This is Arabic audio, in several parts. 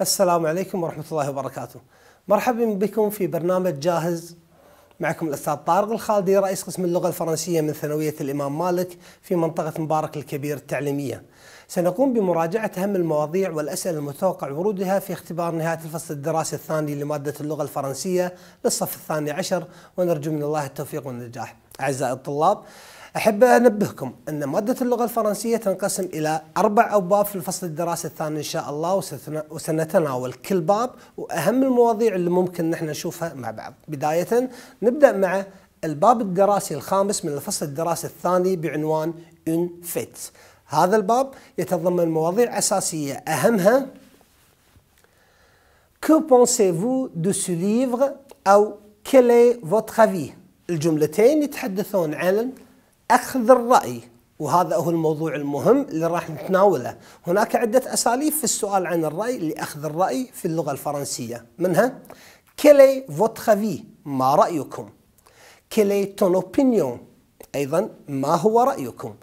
السلام عليكم ورحمة الله وبركاته مرحبا بكم في برنامج جاهز معكم الأستاذ طارق الخالدي رئيس قسم اللغة الفرنسية من ثانوية الإمام مالك في منطقة مبارك الكبير التعليمية سنقوم بمراجعة أهم المواضيع والأسئلة المتوقع ورودها في اختبار نهاية الفصل الدراسي الثاني لمادة اللغة الفرنسية للصف الثاني عشر ونرجو من الله التوفيق والنجاح أعزائي الطلاب أحب أنبهكم أن مادة اللغة الفرنسية تنقسم إلى أربع أبواب في الفصل الدراسي الثاني إن شاء الله وسنتناول كل باب وأهم المواضيع اللي ممكن نحن نشوفها مع بعض بداية نبدأ مع الباب الدراسي الخامس من الفصل الدراسي الثاني بعنوان اون فيت هذا الباب يتضمن مواضيع أساسية أهمها Que pensez-vous de ce livre أو Quel est votre avis الجملتين يتحدثون عن أخذ الرأي وهذا هو الموضوع المهم اللي راح نتناوله هناك عدة أساليب في السؤال عن الرأي لأخذ الرأي في اللغة الفرنسية منها كلي فوتخافي ما رأيكم كلي تون اوبينيون أيضا ما هو رأيكم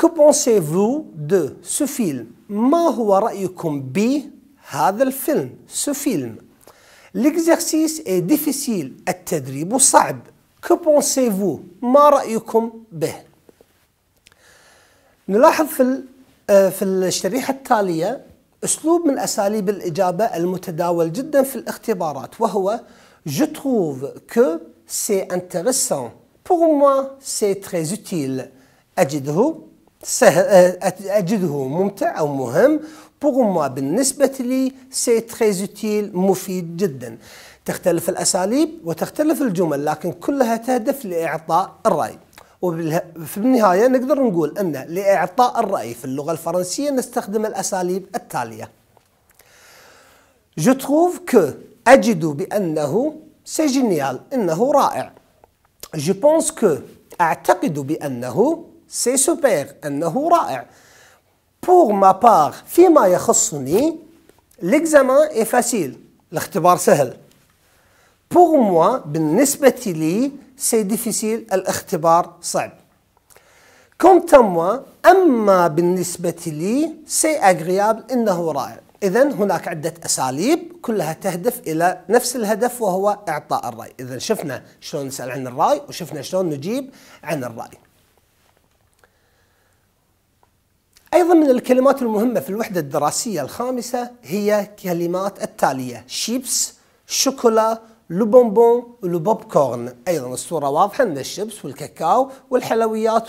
كو بونسي فو دو سو فيلم ما هو رأيكم بهذا الفيلم سو فيلم ليكزيرسيس اي ديفيسيل التدريب صعب Que pensez-vous ما رأيكم به نلاحظ في آه، في الشريحة التالية أسلوب من أساليب الإجابة المتداول جدا في الاختبارات وهو Je trouve que c'est intéressant Pour moi c'est très utile أجده سهل آه، أجده ممتع أو مهم Pour moi بالنسبة لي c'est très utile مفيد جدا تختلف الأساليب وتختلف الجمل لكن كلها تهدف لإعطاء الرأي وفي النهاية نقدر نقول أن لإعطاء الرأي في اللغة الفرنسية نستخدم الأساليب التالية جوتروف trouve أجد بأنه c'est إنه رائع جو بونس كو أعتقد بأنه سي سوبر إنه رائع بور ما بار فيما يخصني ليكزامان اي فاسيل الاختبار سهل بور موا بالنسبة لي سي ديفيسيل الاختبار صعب كونت موا أما بالنسبة لي سي أغريابل إنه رائع إذا هناك عدة أساليب كلها تهدف إلى نفس الهدف وهو إعطاء الرأي إذا شفنا شلون نسأل عن الرأي وشفنا شلون نجيب عن الرأي أيضا من الكلمات المهمة في الوحدة الدراسية الخامسة هي كلمات التالية شيبس شوكولا البونبون والبوب كورن ايضا الصوره واضحه من الشبس والكاكاو والحلويات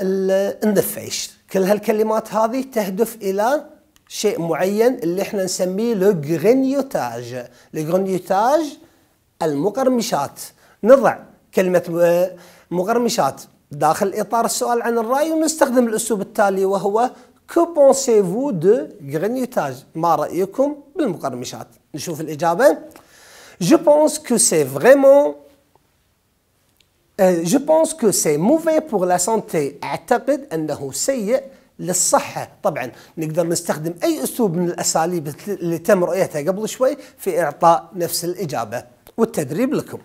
والنفيش كل هالكلمات هذه تهدف الى شيء معين اللي احنا نسميه لو غرينيوتاج الغرينيوتاج المقرمشات نضع كلمه مقرمشات داخل اطار السؤال عن الراي ونستخدم الاسلوب التالي وهو كو بونسيفو دو غرينيوتاج ما رايكم بالمقرمشات نشوف الاجابه Je pense que c'est vraiment... Euh, je pense que c'est mauvais pour la santé أعتقد أنه سيء للصحة طبعا نقدر نستخدم أي أسلوب من الأساليب اللي تم رؤيتها قبل شوي في إعطاء نفس الإجابة والتدريب لكم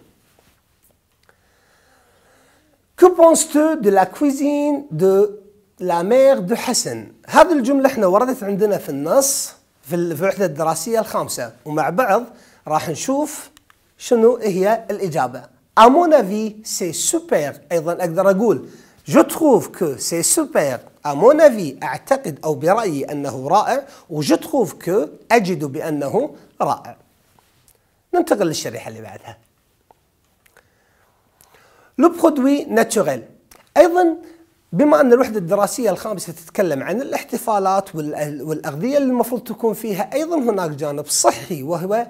Que penses-tu de la cuisine de la mère de حسن؟ هذه الجملة احنا وردت عندنا في النص في الوحدة الدراسية الخامسة ومع بعض راح نشوف شنو هي الإجابة à mon avis c'est super أيضا أقدر أقول je trouve que c'est super à mon avis أعتقد أو برأيي أنه رائع و je trouve que أجد بأنه رائع ننتقل للشريحة اللي بعدها لو برودوي ناتشوريل أيضا بما أن الوحدة الدراسية الخامسة تتكلم عن الاحتفالات والأغذية اللي المفروض تكون فيها أيضا هناك جانب صحي وهو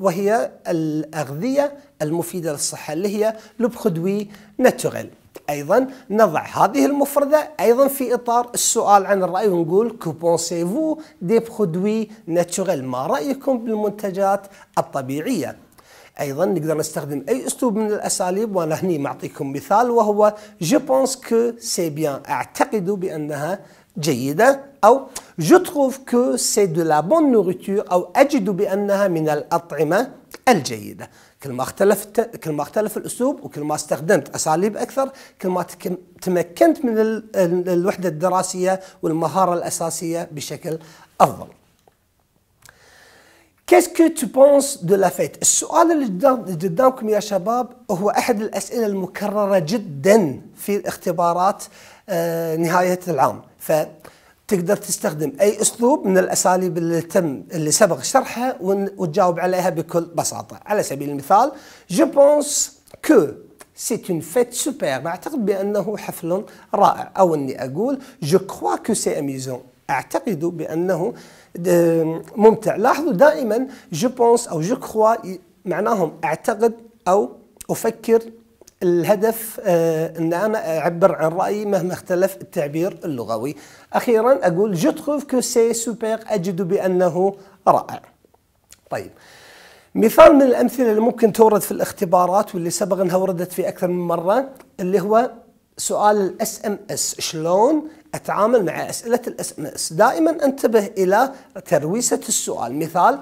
وهي الأغذية المفيدة للصحة اللي هي لوبخدوي ناتشورال ايضا نضع هذه المفرده ايضا في اطار السؤال عن الراي ونقول كوبونسيفو دي برودوي ناتشوريل ما رايكم بالمنتجات الطبيعيه ايضا نقدر نستخدم اي اسلوب من الاساليب وانا هني معطيكم مثال وهو جو بونس كو سي بيان اعتقد بانها جيدة أو جو تروف كو سي دو لا بون nourriture أو أجد بأنها من الأطعمة الجيدة كل ما اختلفت كل ما اختلف الأسلوب وكل ما استخدمت أساليب أكثر كل ما تمكنت من الوحدة الدراسية والمهارة الأساسية بشكل أفضل كيس كو تو بونس دو لا فيت السؤال اللي قدامكم يا شباب هو احد الاسئله المكرره جدا في اختبارات آه، نهايه العام فتقدر تستخدم اي اسلوب من الاساليب اللي تم اللي سبق شرحها وتجاوب عليها بكل بساطه على سبيل المثال جو بونس كو سي اون فيت سوبر اعتقد بانه حفل رائع او اني اقول جو كوا كو سي اميزون اعتقد بانه ممتع لاحظوا دائما جو بونس أو جو كخوا معناهم أعتقد أو أفكر الهدف آه، ان انا اعبر عن رايي مهما اختلف التعبير اللغوي اخيرا اقول جو تروف كو سي سوبر اجد بانه رائع طيب مثال من الامثله اللي ممكن تورد في الاختبارات واللي سبق انها وردت في اكثر من مره اللي هو سؤال الاس ام اس شلون اتعامل مع اسئله الاس ام اس دائما انتبه الى ترويسه السؤال مثال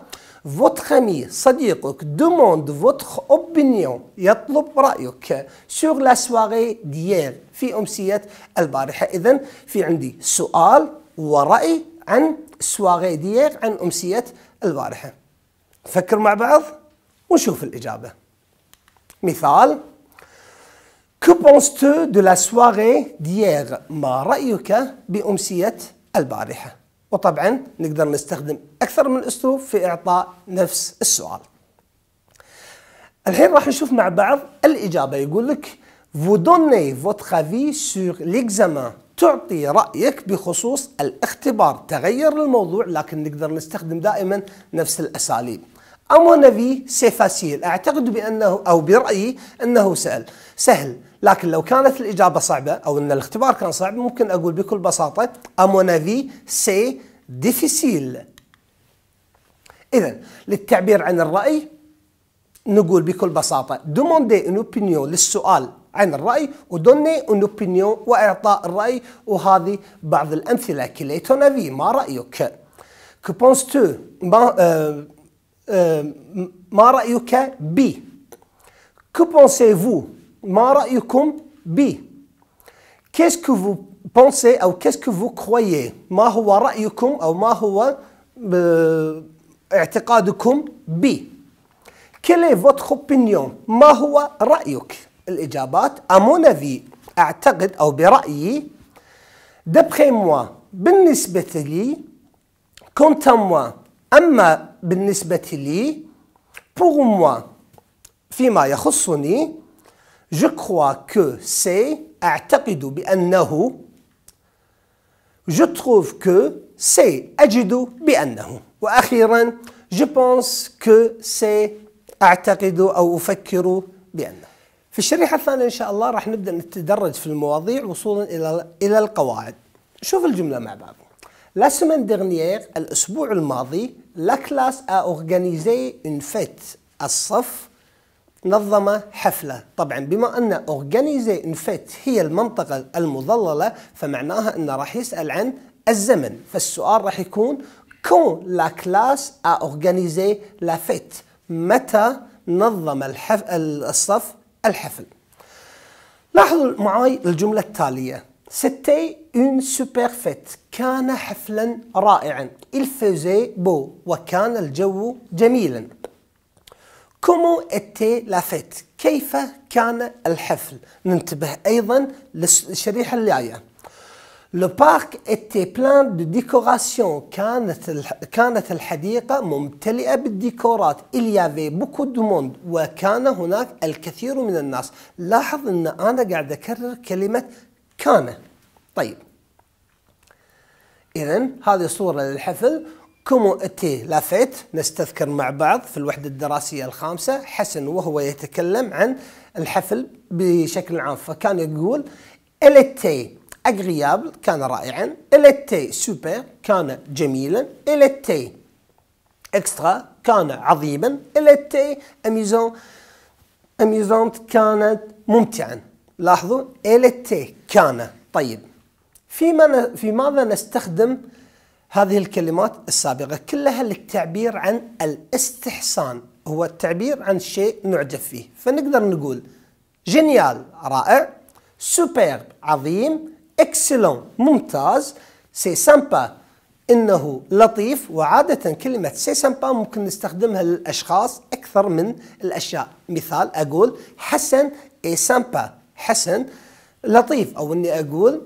votre صديقك دوموند فوتخ اوبينيون يطلب رأيك سوغ لا سواغي ديال في أمسية البارحة إذا في عندي سؤال ورأي عن سواغي ديال عن أمسية البارحة فكر مع بعض ونشوف الإجابة مثال Que penses-tu de la soirée d'hier? ما رأيك بأمسية البارحة؟ وطبعا نقدر نستخدم أكثر من أسلوب في إعطاء نفس السؤال. الحين راح نشوف مع بعض الإجابة يقول لك Vous donnez votre avis sur l'examen تعطي رأيك بخصوص الاختبار تغير الموضوع لكن نقدر نستخدم دائما نفس الأساليب أمون في سي فاسيل أعتقد بأنه أو برأيي أنه سهل سهل لكن لو كانت الإجابة صعبة أو أن الاختبار كان صعب ممكن أقول بكل بساطة أمون في سي ديفيسيل إذا للتعبير عن الرأي نقول بكل بساطة دوموندي اون اوبينيون للسؤال عن الرأي ودوني اون اوبينيون وإعطاء الرأي وهذه بعض الأمثلة كليتون في ما رأيك كو بونس تو ما آه، آه، ما رأيك بي كو بونسي فو ما رأيكم بي كيس ce que او كيس qu'est-ce que ما هو رأيكم أو ما هو آه، اعتقادكم بي كيل إي votre ما هو رأيك الإجابات أمون mon أعتقد أو برأيي دبخي موا بالنسبة لي quant موا أما بالنسبة لي pour moi فيما يخصني Je crois que c'est أعتقد بأنه Je trouve que c'est أجد بأنه وأخيرا Je pense que c'est أعتقد أو أفكر بأنه في الشريحة الثانية إن شاء الله راح نبدأ نتدرج في المواضيع وصولا إلى إلى القواعد شوف الجملة مع بعض La semaine dernière, الأسبوع الماضي, la classe a organisé une fête. الصف نظم حفلة طبعا بما أن أورغانيزي ان هي المنطقة المظللة فمعناها أنه راح يسأل عن الزمن فالسؤال راح يكون كون لا كلاس ا اورجانيزي لا فيت متى نظم الحف... الصف الحفل لاحظوا معي الجملة التالية C'était une super fête. كان حفلا رائعا. Il faisait beau وكان الجو جميلا. كومون اتي لا فيت كيف كان الحفل ننتبه أيضا للشريحة اللي جاية لو بارك اتي بلان دو ديكوراسيون كانت كانت الحديقة ممتلئة بالديكورات il y avait beaucoup de monde وكان هناك الكثير من الناس لاحظ ان انا قاعد اكرر كلمة كان طيب اذا هذه صورة للحفل كومو اتي لافيت نستذكر مع بعض في الوحدة الدراسية الخامسة حسن وهو يتكلم عن الحفل بشكل عام فكان يقول اليتي اغريابل كان رائعا اليتي سوبر كان جميلا اليتي اكسترا كان عظيما اليتي اميزون اميزونت كانت ممتعا لاحظوا اليتي كان طيب في ماذا نستخدم هذه الكلمات السابقة كلها للتعبير عن الاستحسان هو التعبير عن شيء نعجب فيه فنقدر نقول جينيال رائع سوبر عظيم اكسلون ممتاز سي سامبا انه لطيف وعاده كلمه سي سامبا ممكن نستخدمها للاشخاص اكثر من الاشياء مثال اقول حسن اي سامبا حسن لطيف او اني اقول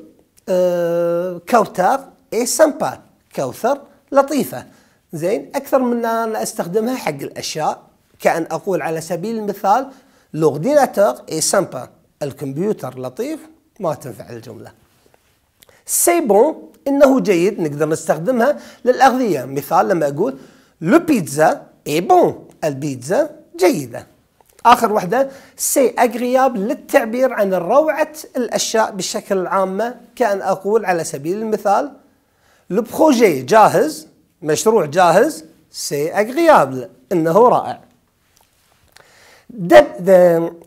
آه، كوتر اي سامبا كوثر لطيفة زين أكثر من أنا أستخدمها حق الأشياء كأن أقول على سبيل المثال لورديناتور إي سامبا الكمبيوتر لطيف ما تنفع الجملة سي بون إنه جيد نقدر نستخدمها للأغذية مثال لما أقول لو بيتزا إي بون البيتزا جيدة آخر واحدة سي أغرياب للتعبير عن روعة الأشياء بشكل عامة كأن أقول على سبيل المثال البروجي جاهز مشروع جاهز سي اغريابل انه رائع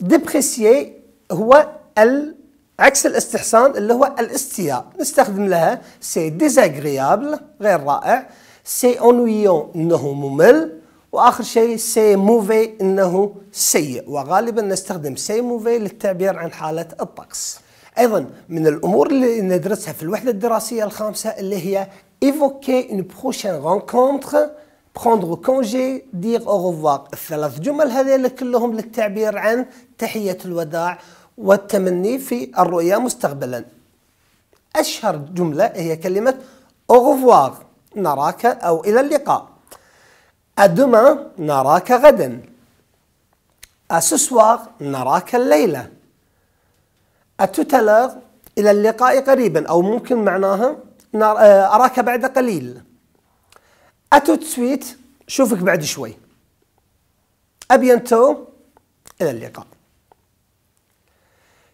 ديبريسي هو عكس الاستحسان اللي هو الاستياء نستخدم لها سي ديزاغريابل غير رائع سي اونويون انه ممل واخر شيء سي موفي انه سيء وغالبا نستخدم سي موفي للتعبير عن حاله الطقس ايضا من الامور اللي ندرسها في الوحده الدراسيه الخامسه اللي هي ايفوكي une prochaine rencontre prendre congé dire au revoir الثلاث جمل هذيل كلهم للتعبير عن تحيه الوداع والتمني في الرؤيا مستقبلا اشهر جمله هي كلمه au revoir نراك او الى اللقاء à demain نراك غدا à ce soir نراك الليله أتتلغ إلى اللقاء قريبا أو ممكن معناها آه، أراك بعد قليل سويت شوفك بعد شوي أبينتو إلى اللقاء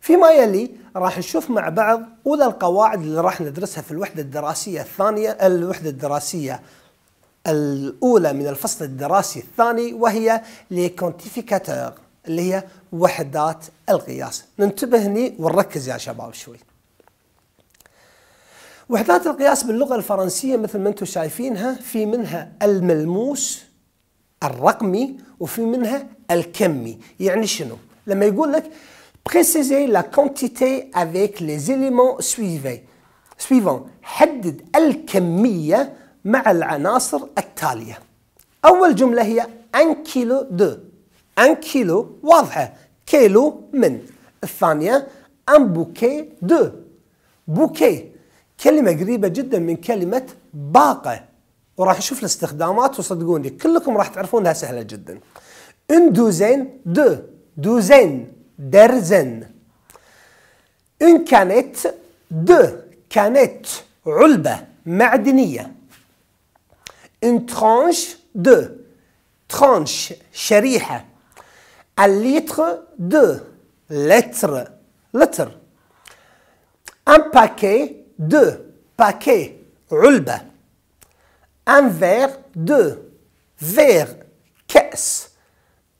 فيما يلي راح نشوف مع بعض أولى القواعد اللي راح ندرسها في الوحدة الدراسية الثانية الوحدة الدراسية الأولى من الفصل الدراسي الثاني وهي لي كونتيفيكاتور اللي هي وحدات القياس ننتبه هني ونركز يا شباب شوي وحدات القياس باللغة الفرنسية مثل ما انتم شايفينها في منها الملموس الرقمي وفي منها الكمي يعني شنو لما يقول لك بريسيزي لا كونتيتي افيك لي زيليمون سويفي سويفون حدد الكمية مع العناصر التالية أول جملة هي 1 كيلو دو ان كيلو واضحه كيلو من الثانيه ان بوكي دو بوكي كلمه قريبه جدا من كلمه باقه وراح نشوف الاستخدامات وصدقوني كلكم راح تعرفونها سهله جدا ان دوزين دو دوزين درزن ان كانت دو كانت علبه معدنيه ان ترانش دو ترانش شريحه litre de, lettre, lettre. Un paquet de, paquet, علبة. Un verre de, verre, caisse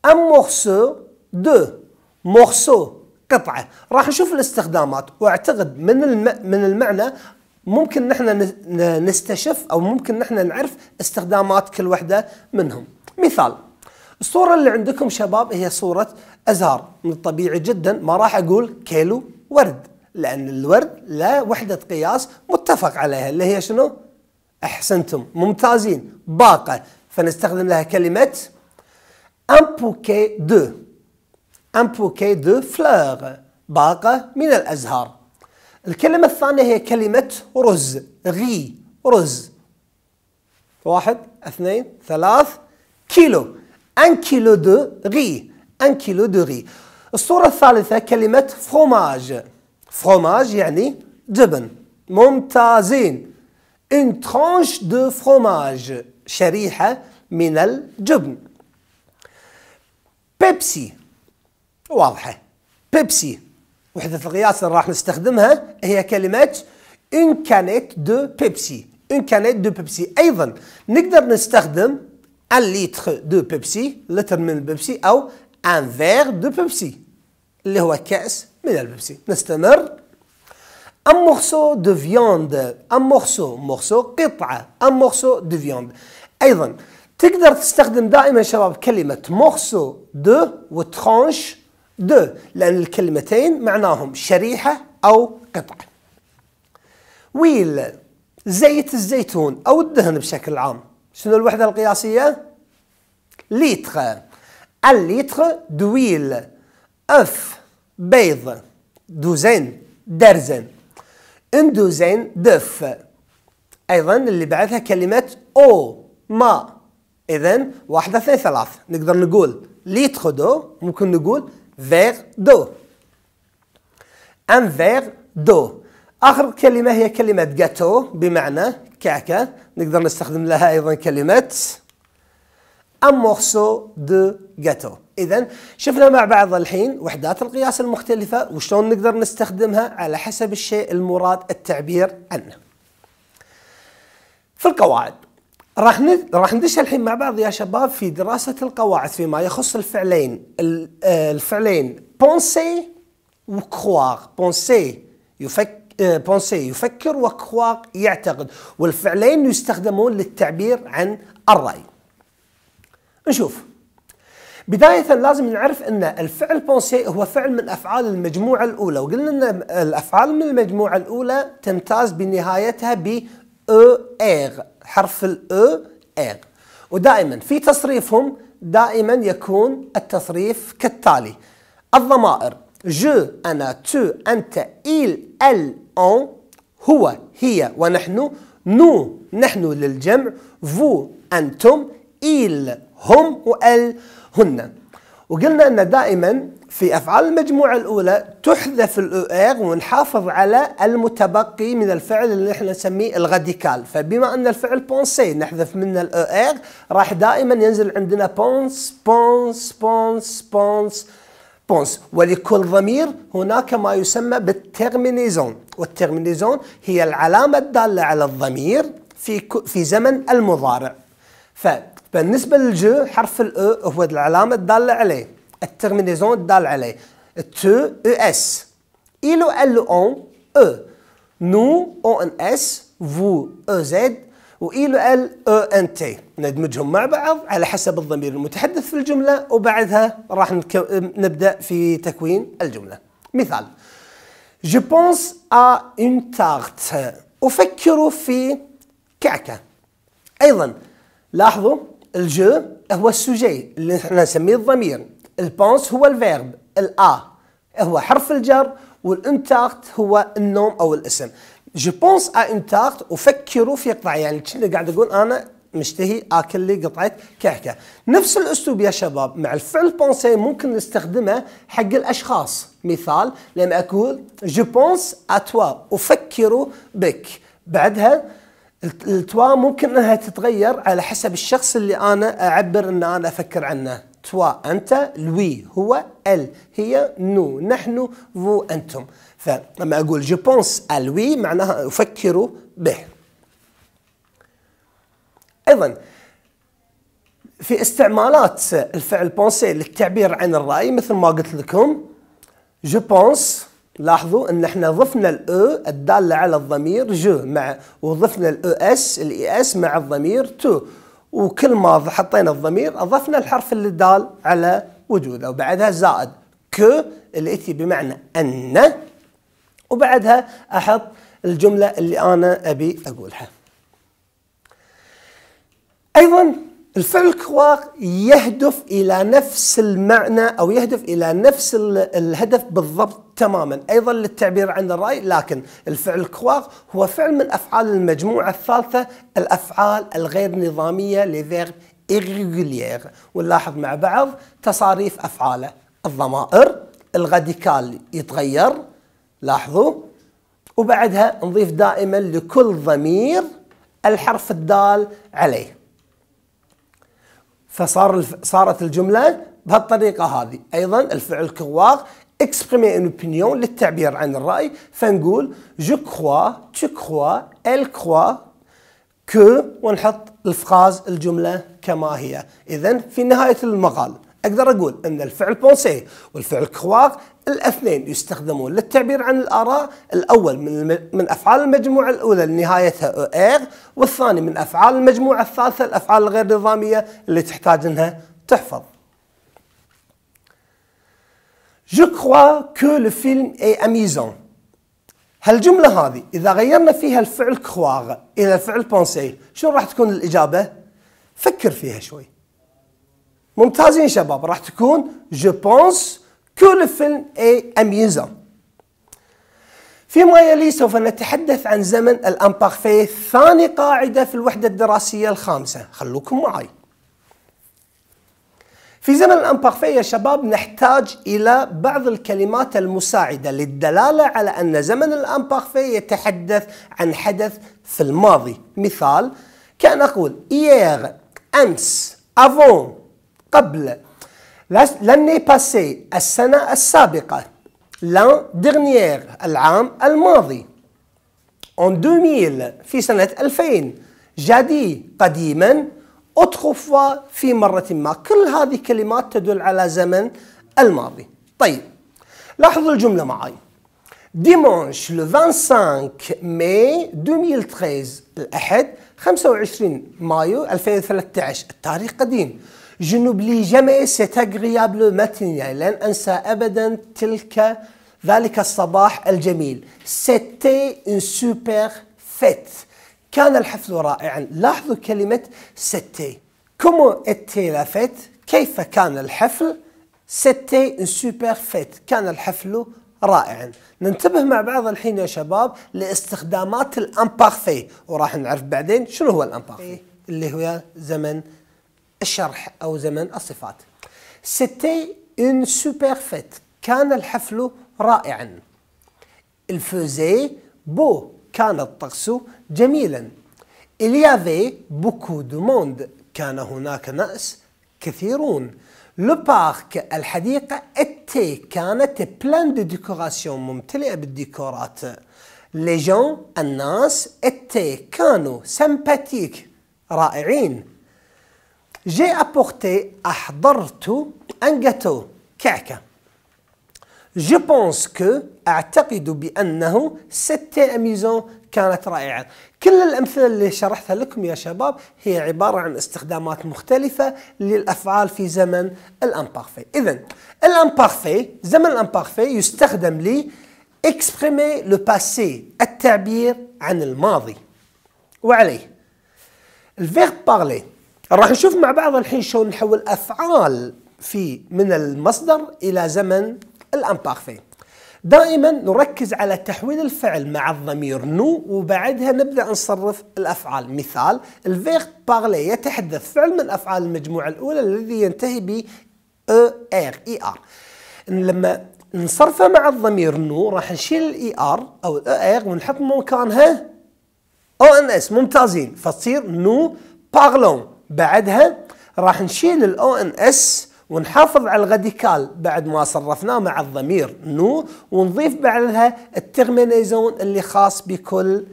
Un morceau de, morceau, قطعة. راح نشوف الاستخدامات واعتقد من الم... من المعنى ممكن نحن نستشف او ممكن نحن نعرف استخدامات كل وحده منهم. مثال الصورة اللي عندكم شباب هي صورة أزهار من الطبيعي جدا ما راح أقول كيلو ورد لأن الورد لا وحدة قياس متفق عليها اللي هي شنو؟ أحسنتم ممتازين باقة فنستخدم لها كلمة ان بوكي دو ان بوكي دو فلوغ باقة من الأزهار الكلمة الثانية هي كلمة رز غي رز واحد اثنين ثلاث كيلو ان كيلو دو غي ان كيلو دو غي الصورة الثالثة كلمة فروماج فروماج يعني جبن ممتازين اون ترونش دو فروماج شريحة من الجبن بيبسي واضحة بيبسي وحدة القياس اللي راح نستخدمها هي كلمة اون كانيت دو بيبسي اون كانيت دو بيبسي ايضا نقدر نستخدم ان لتر دو بيبسي لتر من البيبسي أو ان فير دو بيبسي اللي هو كأس من البيبسي نستمر ان مورسو دو فيوند ان مورسو مورسو قطعة ان مورسو دو فيوند أيضا تقدر تستخدم دائما شباب كلمة مورسو دو وترونش دو لأن الكلمتين معناهم شريحة أو قطعة ويل زيت الزيتون أو الدهن بشكل عام شنو الوحدة القياسية؟ لتر اللتر دويل أف بيض دوزين درزن ان دوزين دف أيضا اللي بعدها كلمة أو ما إذا واحدة اثنين ثلاث نقدر نقول لتر دو ممكن نقول فيغ دو ان فيغ دو آخر كلمة هي كلمة جاتو بمعنى كعكة نقدر نستخدم لها أيضا كلمة أم مورسو دو جاتو اذا شفنا مع بعض الحين وحدات القياس المختلفه وشلون نقدر نستخدمها على حسب الشيء المراد التعبير عنه في القواعد راح راح ندش الحين مع بعض يا شباب في دراسه القواعد فيما يخص الفعلين آه، الفعلين بونسي وكروار بونسي يفكر آه، بونسي يفكر وكواك يعتقد والفعلين يستخدمون للتعبير عن الرأي نشوف بداية لازم نعرف أن الفعل بونسي هو فعل من أفعال المجموعة الأولى وقلنا أن الأفعال من المجموعة الأولى تمتاز بنهايتها ب إيغ حرف الأو إيغ ودائما في تصريفهم دائما يكون التصريف كالتالي الضمائر جو أنا تو أنت إيل ال أون هو هي ونحن نو نحن للجمع فو أنتم إيل هم وال هن وقلنا أن دائما في أفعال المجموعة الأولى تحذف الأر ونحافظ على المتبقي من الفعل اللي احنا نسميه الغديكال فبما أن الفعل بونسي نحذف منه الأر راح دائما ينزل عندنا بونس بونس بونس بونس بونس ولكل ضمير هناك ما يسمى بالترمينيزون والترمينيزون هي العلامة الدالة على الضمير في في زمن المضارع فبالنسبة للج حرف الأ e هو العلامة الدالة عليه الترمينيزون الدال عليه تو او اس إلو ال اون او نو او ان اس فو او زد وإي ال او ان تي ندمجهم مع بعض على حسب الضمير المتحدث في الجملة وبعدها راح نبدأ في تكوين الجملة مثال Je pense à une tarte أفكر في كعكة أيضا لاحظوا الجو هو السوجي اللي احنا نسميه الضمير البونس هو الفيرب الآ هو حرف الجر والانتاخت هو النوم أو الاسم جو بونس ا اون تارت افكر في قطعه يعني كنا قاعد اقول انا مشتهي اكل لي قطعه كعكه نفس الاسلوب يا شباب مع الفعل بونسي ممكن نستخدمه حق الاشخاص مثال لما اقول جو بونس اتوا افكر بك بعدها التوا ممكن انها تتغير على حسب الشخص اللي انا اعبر ان انا افكر عنه توا انت لوي هو ال هي نو نحن فو انتم فلما أقول جو بونس ألوي معناها أفكر به أيضا في استعمالات الفعل بونسي للتعبير عن الرأي مثل ما قلت لكم جو بونس لاحظوا ان احنا ضفنا الاو e الداله على الضمير جو مع وضفنا الاو اس الاي اس مع الضمير تو وكل ما حطينا الضمير اضفنا الحرف اللي دال على وجوده وبعدها زائد ك اتي بمعنى ان وبعدها احط الجمله اللي انا ابي اقولها ايضا الفعل الكواغ يهدف الى نفس المعنى او يهدف الى نفس الهدف بالضبط تماما ايضا للتعبير عن الراي لكن الفعل الكواغ هو فعل من افعال المجموعه الثالثه الافعال الغير نظاميه لفيرب irrégulière ونلاحظ مع بعض تصاريف افعاله الضمائر الغاديكال يتغير لاحظوا وبعدها نضيف دائما لكل ضمير الحرف الدال عليه فصار صارت الجمله بهالطريقه هذه ايضا الفعل كواغ اكسبريمي une اوبينيون للتعبير عن الرأي فنقول جو كوا تو كوا ال كوا كو ونحط الفراز الجملة كما هي إذا في نهاية المقال أقدر أقول أن الفعل بونسي والفعل كروار الاثنين يستخدمون للتعبير عن الآراء الأول من, من أفعال المجموعة الأولى لنهايتها إير والثاني من أفعال المجموعة الثالثة الأفعال الغير نظامية اللي تحتاج أنها تحفظ Je crois que le film est amusant. هالجملة هذه إذا غيرنا فيها الفعل كواغ إلى الفعل بونسي شو راح تكون الإجابة؟ فكر فيها شوي. ممتازين شباب راح تكون جو بونس كل فيلم اي اميزون فيما يلي سوف نتحدث عن زمن الامبارفي ثاني قاعدة في الوحدة الدراسية الخامسة خلوكم معي في زمن الامبارفي يا شباب نحتاج إلى بعض الكلمات المساعدة للدلالة على أن زمن الامبارفي يتحدث عن حدث في الماضي مثال كأن أقول ايير أمس أفون قبل l'année باسي السنة السابقة لان ديرنيير العام الماضي en 2000 في سنة 2000 جدي قديما autrefois في مرة ما كل هذه كلمات تدل على زمن الماضي طيب لاحظوا الجملة معي ديمونش لو 25 ماي 2013 الأحد 25 مايو 2013 التاريخ قديم Je n'oublie jamais cet agréable matinée. لن أنسى أبدا تلك ذلك الصباح الجميل. C'était une super fête. كان الحفل رائعا. لاحظوا كلمة c'était. Comment était la fête? كيف كان الحفل؟ C'était une super fête. كان الحفل رائعا ننتبه مع بعض الحين يا شباب لاستخدامات الامبارفي وراح نعرف بعدين شنو هو الامبارفي اللي هو زمن الشرح أو زمن الصفات C'était une سوبر فيت كان الحفل رائعا الفوزي بو كان الطقس جميلا اليافي بوكو دو موند كان هناك ناس كثيرون لو بارك الحديقة التي كانت بلان دو ديكوراسيون ممتلئة بالديكورات لي جون الناس التي كانوا سمباتيك رائعين J'ai apporté أحضرت un gâteau, كعكة. Je pense que أعتقد بأنه سيتي أميزون كانت رائعة كل الأمثلة اللي شرحتها لكم يا شباب هي عبارة عن استخدامات مختلفة للأفعال في زمن الأمبارفي إذا الأمبارفي زمن الأمبارفي يستخدم لي إكسبريمي لو باسي التعبير عن الماضي وعليه الفيرب بارلي راح نشوف مع بعض الحين شلون نحول افعال في من المصدر الى زمن الامبارفي دائما نركز على تحويل الفعل مع الضمير نو وبعدها نبدا نصرف الافعال مثال الفيغ بارلي يتحدث فعل من افعال المجموعه الاولى الذي ينتهي ب ار اي ار لما نصرفه مع الضمير نو راح نشيل الاي ار او الا ار ونحط مكانها او ان اس ممتازين فتصير نو بارلون بعدها راح نشيل الاو ان اس ونحافظ على الغديكال بعد ما صرفناه مع الضمير نو ونضيف بعدها التغمينيزون اللي خاص بكل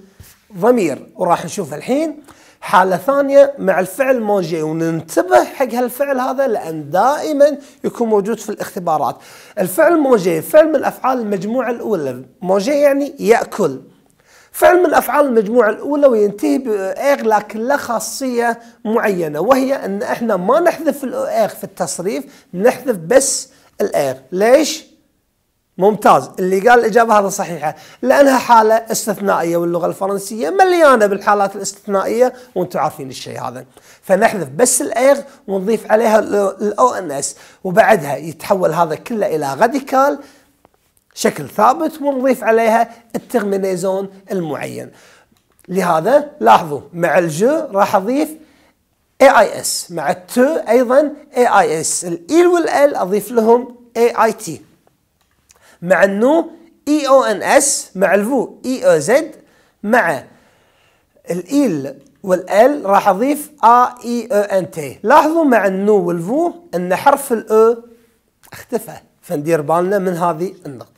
ضمير وراح نشوف الحين حالة ثانية مع الفعل مونجي وننتبه حق هالفعل هذا لأن دائما يكون موجود في الاختبارات الفعل مونجي فعل من الأفعال المجموعة الأولى مونجي يعني يأكل فعل من أفعال المجموعة الأولى وينتهي بأوئيغ لكن له خاصية معينة وهي أن إحنا ما نحذف الأوئيغ في التصريف نحذف بس الأيغ ليش؟ ممتاز اللي قال الإجابة هذا صحيحة لأنها حالة استثنائية واللغة الفرنسية مليانة بالحالات الاستثنائية وانتم عارفين الشيء هذا فنحذف بس الأيغ ونضيف عليها الأو إن إس وبعدها يتحول هذا كله إلى غاديكال شكل ثابت ونضيف عليها الترمينيزون المعين لهذا لاحظوا مع الج راح اضيف اي اي اس مع التو ايضا اي اي اس الايل والال اضيف لهم اي اي تي مع النو اي او ان اس مع الفو اي او زد مع الايل والال راح اضيف ا اي او ان تي لاحظوا مع النو والفو ان حرف الاو e اختفى فندير بالنا من هذه النقطة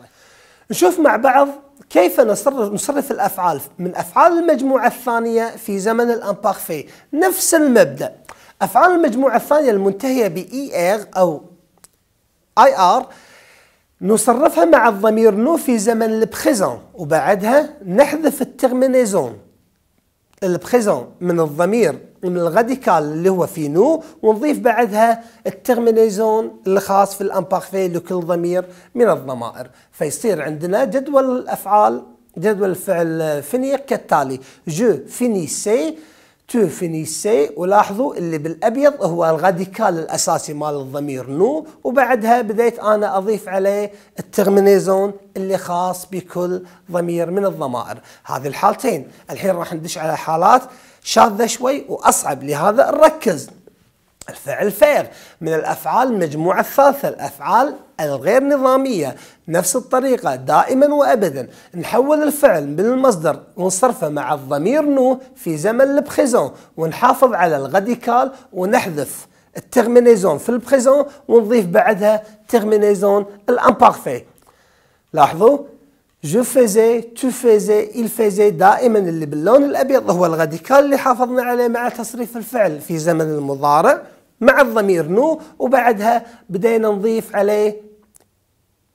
نشوف مع بعض كيف نصرف, نصرف الأفعال من أفعال المجموعة الثانية في زمن الأمبارفي نفس المبدأ أفعال المجموعة الثانية المنتهية ب ER أو اي ار نصرفها مع الضمير نو في زمن البريزون وبعدها نحذف الترمينيزون البريزون من الضمير الغاديكال اللي هو في نو ونضيف بعدها الترمينيزون الخاص في الامبارفي لكل ضمير من الضمائر فيصير عندنا جدول الافعال جدول الفعل فيني كالتالي جو فينيسي تو فينيسي ولاحظوا اللي بالابيض هو الغاديكال الاساسي مال الضمير نو وبعدها بديت انا اضيف عليه الترمينيزون اللي خاص بكل ضمير من الضمائر هذه الحالتين الحين راح ندش على حالات شاذة شوي وأصعب لهذا نركز الفعل فير من الأفعال المجموعة الثالثة الأفعال الغير نظامية نفس الطريقة دائما وأبدا نحول الفعل من المصدر ونصرفه مع الضمير نو في زمن البخيزون ونحافظ على الغديكال ونحذف التغمينيزون في البريزون ونضيف بعدها تغمينيزون الامبارفي لاحظوا جو فيزي تو فيزي il فيزي دائما اللي باللون الابيض هو الراديكال اللي حافظنا عليه مع تصريف الفعل في زمن المضارع مع الضمير نو وبعدها بدينا نضيف عليه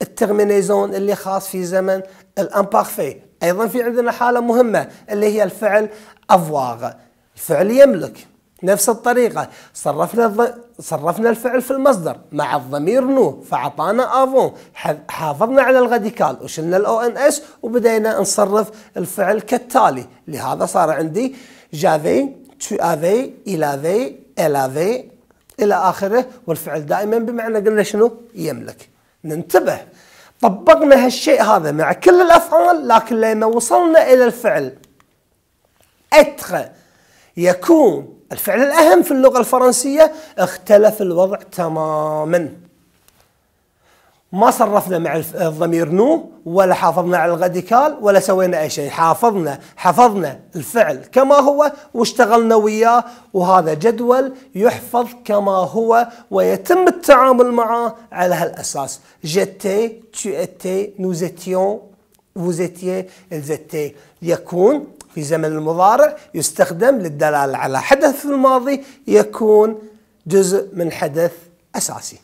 التغمينيزون اللي خاص في زمن الامبارفي ايضا في عندنا حاله مهمه اللي هي الفعل افواغ الفعل يملك نفس الطريقة صرفنا الض... صرفنا الفعل في المصدر مع الضمير نو فعطانا افون حافظنا على الغديكال وشلنا الاو ان اس وبدينا نصرف الفعل كالتالي لهذا صار عندي جافي تو افي الى ذي الى اخره والفعل دائما بمعنى قلنا شنو يملك ننتبه طبقنا هالشيء هذا مع كل الافعال لكن لما وصلنا الى الفعل اتخ يكون الفعل الأهم في اللغة الفرنسية اختلف الوضع تماما ما صرفنا مع الضمير نو ولا حافظنا على الغديكال ولا سوينا أي شيء حافظنا حفظنا الفعل كما هو واشتغلنا وياه وهذا جدول يحفظ كما هو ويتم التعامل معه على هالأساس جتي تي étais نو étions vous يكون في زمن المضارع يستخدم للدلالة على حدث في الماضي يكون جزء من حدث أساسي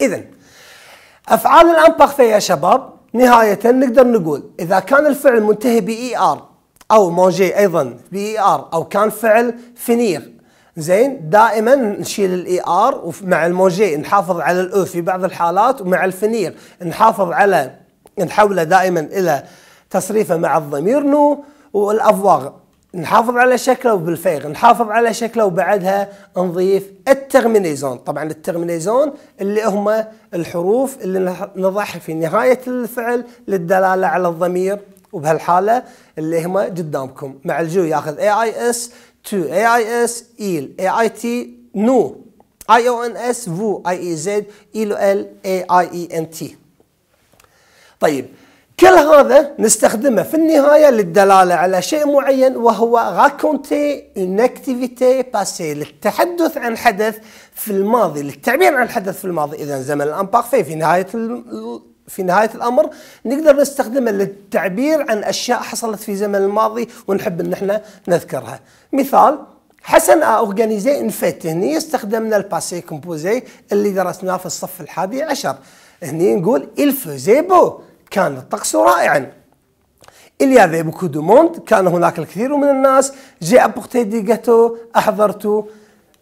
إذا أفعال الأنبخ يا شباب نهاية نقدر نقول إذا كان الفعل منتهي بإي آر e أو مونجي أيضا بإي آر e أو كان فعل فينير زين دائما نشيل الاي ار e ومع الموجي نحافظ على الاو في بعض الحالات ومع الفنير نحافظ على نحوله دائما الى تصريفه مع الضمير نو والافواغ نحافظ على شكله بالفيغ نحافظ على شكله وبعدها نضيف الترمينيزون طبعا الترمينيزون اللي هم الحروف اللي نضعها في نهاية الفعل للدلالة على الضمير وبهالحالة اللي هم قدامكم مع الجو ياخذ اي اي اس تو اي اي اس ايل اي اي تي نو اي او ان اس فو اي اي زد ايل ال اي اي ان تي طيب كل هذا نستخدمه في النهاية للدلالة على شيء معين وهو راكونتي ان اكتيفيتي باسي للتحدث عن حدث في الماضي للتعبير عن حدث في الماضي إذا زمن الأمبارفي في نهاية في نهاية الأمر نقدر نستخدمه للتعبير عن أشياء حصلت في زمن الماضي ونحب أن احنا نذكرها مثال حسن ا اورغانيزي ان فيت هني استخدمنا الباسي كومبوزي اللي درسناه في الصف الحادي عشر هني نقول إل فوزي بو كان الطقس رائعا إليا دو موند كان هناك الكثير من الناس دي جاتو أحضرت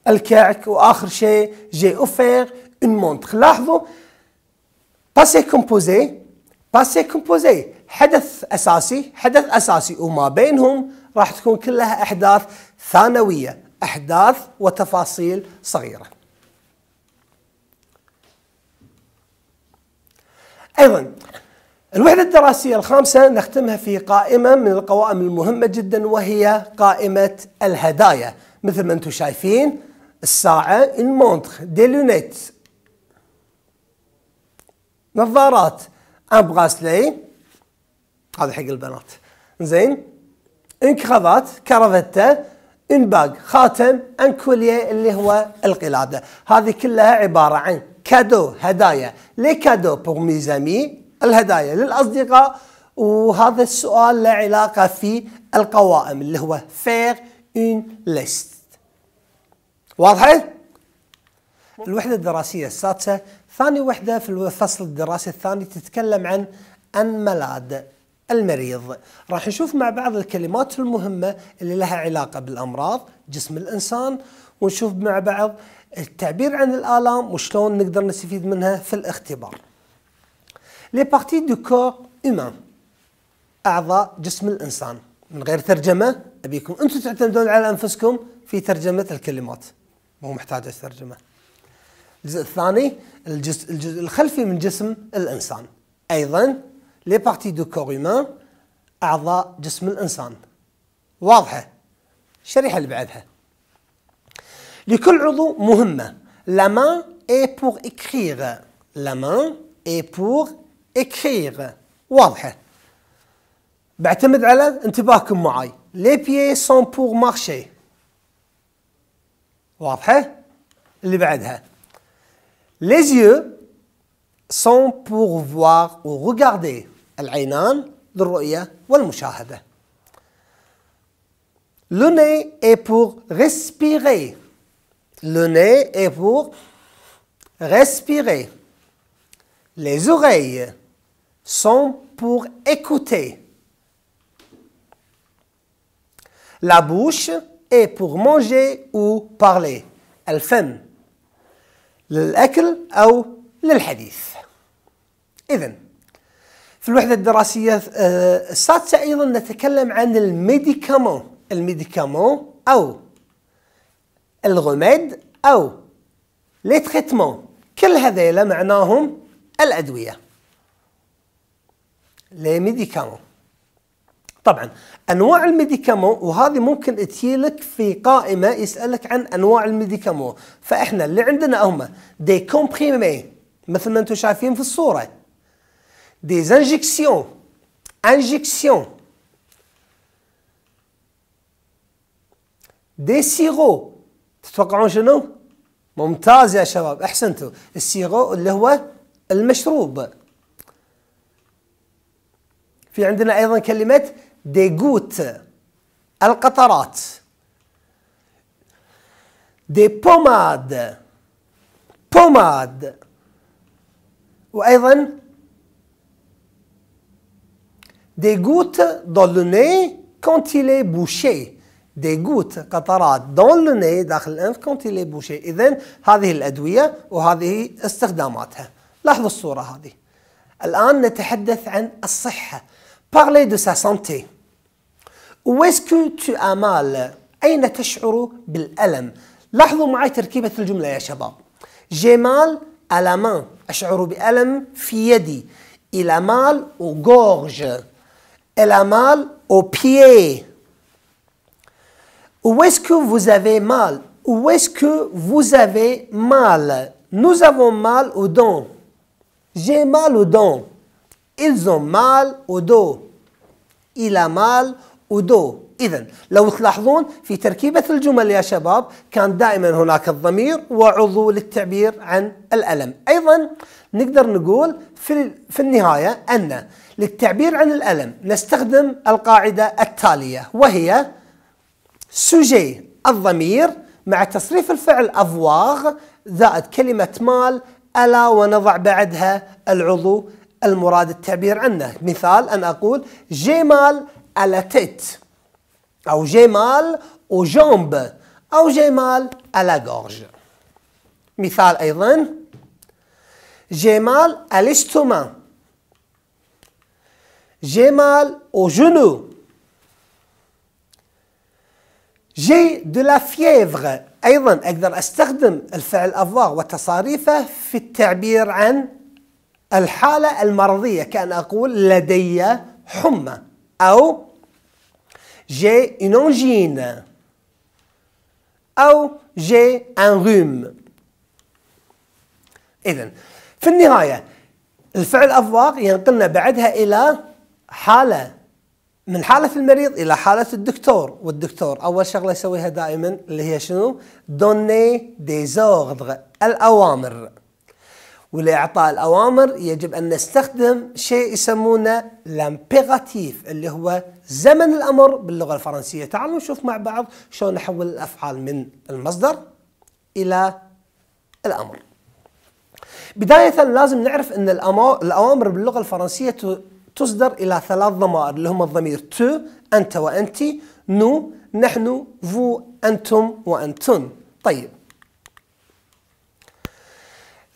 الكعك وآخر شيء جي أوفير إن موند لاحظوا باسي كومبوزي باسي كومبوزي حدث أساسي حدث أساسي وما بينهم راح تكون كلها أحداث ثانوية أحداث وتفاصيل صغيرة أيضا الوحدة الدراسية الخامسة نختمها في قائمة من القوائم المهمة جدا وهي قائمة الهدايا مثل ما انتم شايفين الساعة المونتخ دي لونيت نظارات براسلي هذا حق البنات زين انقاضات كرافتة باج خاتم انكوليه اللي هو القلادة هذه كلها عبارة عن كادو هدايا لي كادو بور ميزامي الهدايا للأصدقاء وهذا السؤال له علاقة في القوائم اللي هو فير اون ليست واضحة؟ الوحدة الدراسية السادسة ثاني وحدة في الفصل الدراسي الثاني تتكلم عن ملاد المريض راح نشوف مع بعض الكلمات المهمة اللي لها علاقة بالأمراض جسم الإنسان ونشوف مع بعض التعبير عن الآلام وشلون نقدر نستفيد منها في الاختبار لي بارتي دو كور هومان أعضاء جسم الإنسان من غير ترجمة أبيكم أنتم تعتمدون على أنفسكم في ترجمة الكلمات مو محتاجة ترجمة الجزء الثاني الجزء, الجزء الخلفي من جسم الإنسان أيضا لي بارتي دو كور هومان أعضاء جسم الإنسان واضحة الشريحة اللي بعدها لكل عضو مهمة لا مان اي بور اكريغ لا مان اي بور écrire بعتمد على les pieds sont pour marcher les yeux sont pour voir ou regarder العينان le nez est pour respirer le nez est pour respirer les oreilles sont pour écouter. La bouche est pour manger ou parler. الفم للأكل أو للحديث. إذا في الوحدة الدراسية آه، السادسة أيضا نتكلم عن الميديكامون، الميديكامون أو الغماد أو لي كل هذيلا معناهم الأدوية. لميديكامون طبعا انواع الميديكامون وهذه ممكن تجيلك في قائمه يسالك عن انواع الميديكامون فاحنا اللي عندنا هم دي كومبريمي مثل ما انتم شايفين في الصوره دي انجكسيون انجكسيون دي سيرو تتوقعون شنو؟ ممتاز يا شباب احسنتوا السيرو اللي هو المشروب في عندنا أيضا كلمة ديغوت القطرات دي بوماد بوماد وأيضا دي غوت دون le nez quand il est bouché قطرات دون le داخل الأنف كونت il est إذا هذه الأدوية وهذه استخداماتها لاحظوا الصورة هذه الآن نتحدث عن الصحة parler de sa santé. Où est-ce que tu as mal Où est-ce que tu as mal j'ai mal à la main alam il a mal aux gorges Il a mal aux pieds où est-ce que vous avez mal où est-ce que vous avez mal nous avons mal aux dents j'ai mal aux dents ils ont mal au dos il a mal au dos إذا لو تلاحظون في تركيبة الجمل يا شباب كان دائما هناك الضمير وعضو للتعبير عن الألم أيضا نقدر نقول في, في النهاية أن للتعبير عن الألم نستخدم القاعدة التالية وهي سوجي الضمير مع تصريف الفعل أفواغ زائد كلمة مال ألا ونضع بعدها العضو المراد التعبير عنه مثال أن أقول مال على تيت أو مال أو جومب أو مال على غورج مثال أيضا مال على الاستماع مال أو جنو جي دو لا فيفغ أيضا أقدر أستخدم الفعل أفواغ وتصاريفه في التعبير عن الحالة المرضية كأن أقول لدي حمى أو j'ai une angine أو j'ai un rhume إذا في النهاية الفعل أفواق ينقلنا بعدها إلى حالة من حالة المريض إلى حالة الدكتور والدكتور أول شغلة يسويها دائما اللي هي شنو؟ دوني دي زوغدغ الأوامر ولاعطاء الاوامر يجب ان نستخدم شيء يسمونه لامبيغاتيف اللي هو زمن الامر باللغه الفرنسيه تعالوا نشوف مع بعض شلون نحول الافعال من المصدر الى الامر بدايه لازم نعرف ان الاوامر باللغه الفرنسيه تصدر الى ثلاث ضمائر اللي هم الضمير تو انت وانت نو نحن فو انتم وانتن طيب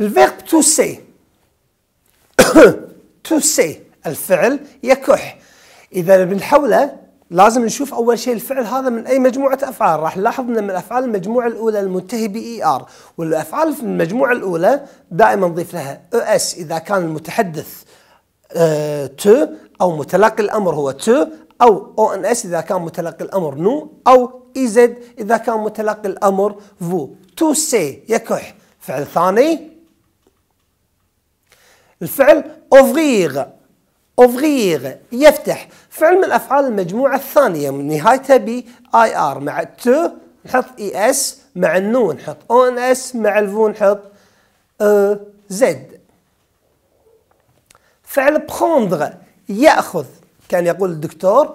الفيرب توسي توسي الفعل يكح اذا بنحوله لازم نشوف اول شيء الفعل هذا من اي مجموعه افعال راح نلاحظ ان من افعال المجموعه الاولى المنتهي ب اي e ار والافعال في المجموعه الاولى دائما نضيف لها او e اس اذا كان المتحدث تو آه، او متلقي الامر هو تو او او ان اس اذا كان متلقي الامر نو او اي e زد اذا كان متلقي الامر فو تو سي يكح فعل ثاني الفعل اوفغيغ اوفغيغ يفتح فعل من الأفعال المجموعه الثانيه نهايتها ب اي ار مع تو نحط اي اس مع النون نحط او ان اس مع الفو نحط زد فعل بخوندغ ياخذ كان يقول الدكتور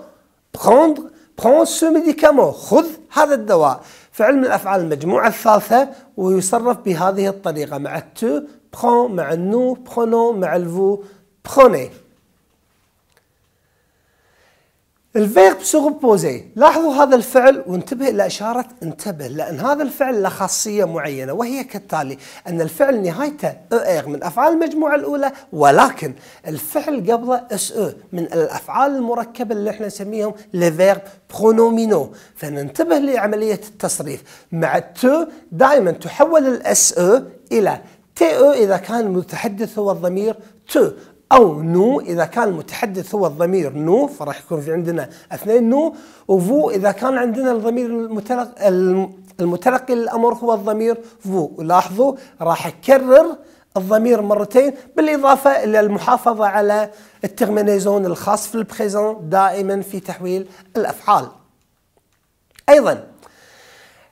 بخوندغ بخون سو ميديكامون خذ هذا الدواء فعل من الافعال المجموعه الثالثه ويصرف بهذه الطريقه مع تو prend مع nous prenons مع vous prenez الفيرب سوبوزي لاحظوا هذا الفعل وانتبه الى اشاره انتبه لان هذا الفعل له خاصيه معينه وهي كالتالي ان الفعل نهايته اير من افعال المجموعه الاولى ولكن الفعل قبله اس او من الافعال المركبه اللي احنا نسميهم لفيرب برونومينو فننتبه لعمليه التصريف مع تو دائما تحول الاس او الى تي او إذا كان المتحدث هو الضمير تو أو نو إذا كان المتحدث هو الضمير نو فراح يكون في عندنا اثنين نو وفو إذا كان عندنا الضمير المتلقي المتلقي للأمر هو الضمير فو ولاحظوا راح أكرر الضمير مرتين بالإضافة إلى المحافظة على التغمينيزون الخاص في البريزون دائما في تحويل الأفعال أيضا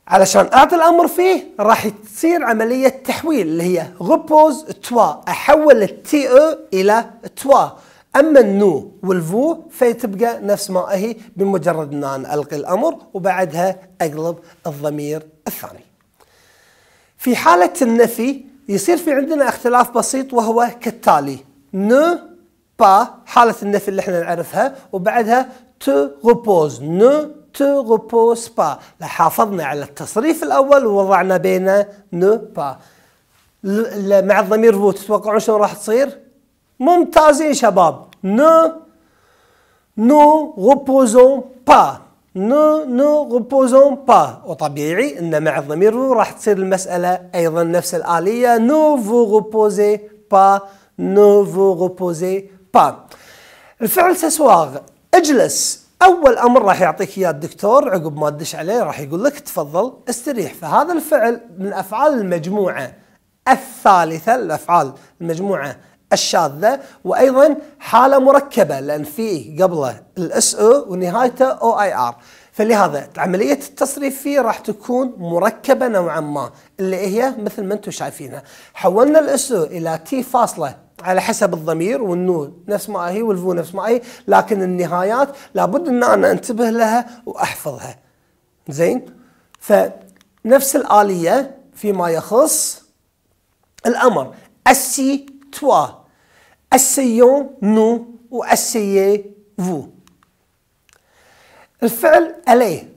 علشان اعطي الامر فيه راح تصير عمليه تحويل اللي هي غوبوز توا احول التي او الى توا اما النو والفو فيتبقى نفس ما هي بمجرد ان انا القي الامر وبعدها اقلب الضمير الثاني. في حاله النفي يصير في عندنا اختلاف بسيط وهو كالتالي نو با حاله النفي اللي احنا نعرفها وبعدها تو غوبوز نو repose با لاحظنا على التصريف الأول ووضعنا بينه نو با مع الضمير فو تتوقعون شنو راح تصير؟ ممتازين شباب نو نو reposons با نو نو غوبوزون با وطبيعي ان مع الضمير رو راح تصير المساله ايضا نفس الاليه نو فو غوبوزي با نو فو غوبوزي با الفعل سسواغ اجلس اول امر راح يعطيك اياه الدكتور عقب ما تدش عليه راح يقول لك تفضل استريح فهذا الفعل من افعال المجموعه الثالثه الافعال المجموعه الشاذة وأيضا حالة مركبة لأن في قبله الاس او ونهايته او اي ار فلهذا عملية التصريف فيه راح تكون مركبة نوعا ما اللي هي مثل ما انتم شايفينها حولنا الاسو او إلى تي فاصلة على حسب الضمير والنون نفس ما هي والفو نفس ما هي لكن النهايات لابد ان انا انتبه لها واحفظها زين فنفس الاليه فيما يخص الامر اسي توا اسيون نو واسيي فو الفعل عليه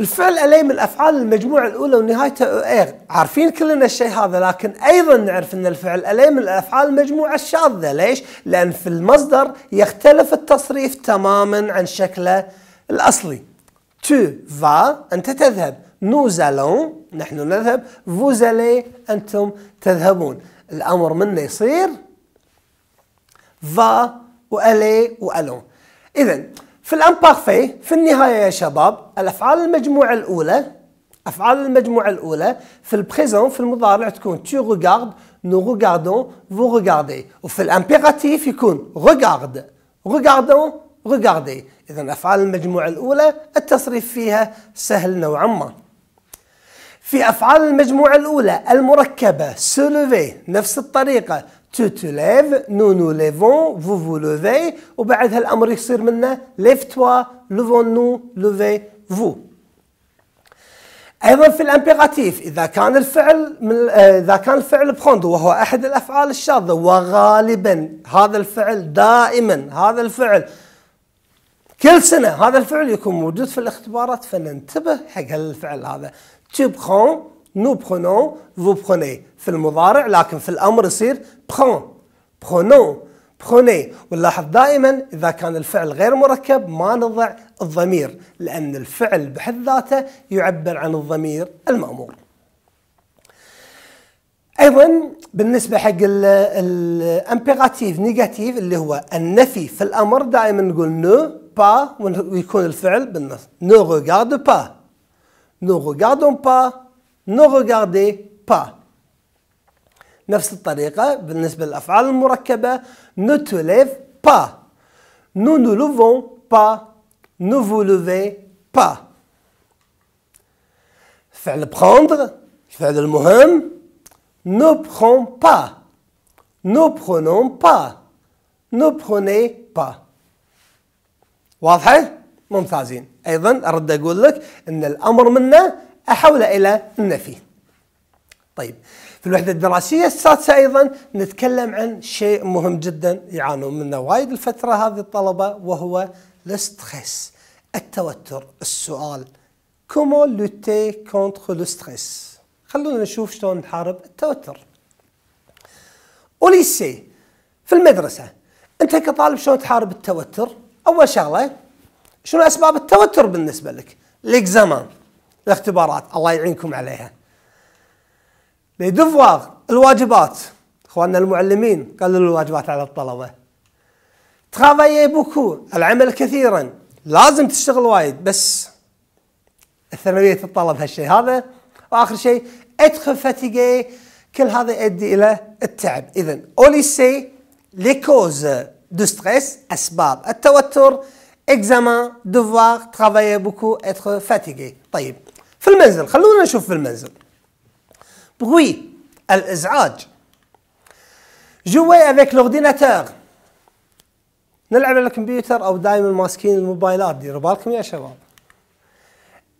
الفعل ألي من الأفعال المجموعة الأولى ونهايتها إير عارفين كلنا الشيء هذا لكن أيضا نعرف أن الفعل ألي من الأفعال المجموعة الشاذة ليش؟ لأن في المصدر يختلف التصريف تماما عن شكله الأصلي تو فا أنت تذهب نو نحن نذهب vous أنتم تذهبون الأمر منه يصير فا والي والون إذا في الامبارفي في النهاية يا شباب الأفعال المجموعة الأولى أفعال المجموعة الأولى في البريزون في المضارع تكون تو regardes نو regardons فو regardez وفي الامبيراتيف يكون regarde regardons regardez إذا أفعال المجموعة الأولى التصريف فيها سهل نوعا ما في أفعال المجموعة الأولى المركبة سولوفي نفس الطريقة تو تو ليف نو نو ليفون فو فو لوفي وبعدها الأمر يصير منا ليف توا لوفون نو لوفي فو ايضا في الامبيراتيف اذا كان الفعل من آه، اذا كان الفعل بخوند وهو احد الافعال الشاذه وغالبا هذا الفعل دائما هذا الفعل كل سنه هذا الفعل يكون موجود في الاختبارات فننتبه حق هالفعل هذا تو بخون nous prenons vous prenez في المضارع لكن في الأمر يصير prend prenons prenez ونلاحظ دائما إذا كان الفعل غير مركب ما نضع الضمير لأن الفعل بحد ذاته يعبر عن الضمير المأمور ايضا بالنسبه حق الامبيراتيف نيجاتيف اللي هو النفي في الامر دائما نقول نو با ويكون الفعل بالنص نو ريغارد با نو ريغاردون با نو ريغاردي با نفس الطريقة بالنسبة للأفعال المركبة نو توليف با نو نو لوفون با نو فو لوفي با فعل بخوندر الفعل المهم نو بخون با نو بخونون با نو بخوني با واضحة؟ ممتازين أيضا أرد أقول لك أن الأمر منه أحول إلى النفي طيب في الوحدة الدراسية السادسة أيضا نتكلم عن شيء مهم جدا يعانون منه وايد الفترة هذه الطلبة وهو الاستخس التوتر السؤال كومو لوتي كونتر لو ستريس خلونا نشوف شلون نحارب التوتر اوليسي في المدرسة أنت كطالب شلون تحارب التوتر أول شغلة شنو أسباب التوتر بالنسبة لك الإكزامان الاختبارات الله يعينكم عليها لدفواغ الواجبات اخواننا المعلمين قللوا الواجبات على الطلبه ترافايي بوكو العمل كثيرا لازم تشتغل وايد بس الثانويه تتطلب هالشيء هذا واخر شيء ادخل فاتيجي كل هذا يؤدي الى التعب اذا اولي سي لي كوز دو ستريس اسباب التوتر اكزامان دوفوار ترافايي بوكو اتخ فاتيجي طيب في المنزل خلونا نشوف في المنزل بوي الازعاج جوي افيك لورديناتور نلعب على الكمبيوتر او دائما ماسكين الموبايلات ديروا بالكم يا شباب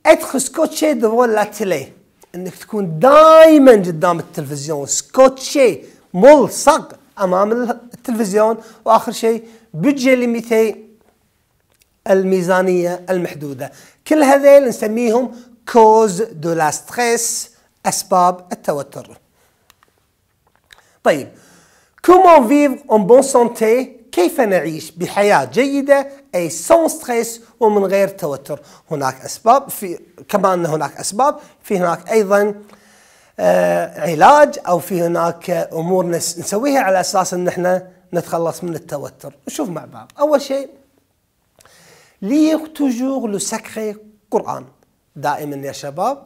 اتخ سكوتشي devant لا تيلي انك تكون دائما قدام التلفزيون سكوتشي ملصق امام التلفزيون واخر شيء بجي ليميتي الميزانيه المحدوده كل هذيل نسميهم cause de la stress أسباب التوتر طيب comment vivre en bonne santé كيف نعيش بحياة جيدة أي sans stress ومن غير توتر هناك أسباب في كمان هناك أسباب في هناك أيضا آه علاج أو في هناك أمور نسويها على أساس أن احنا نتخلص من التوتر نشوف مع بعض أول شيء lire toujours le sacré Coran دائما يا شباب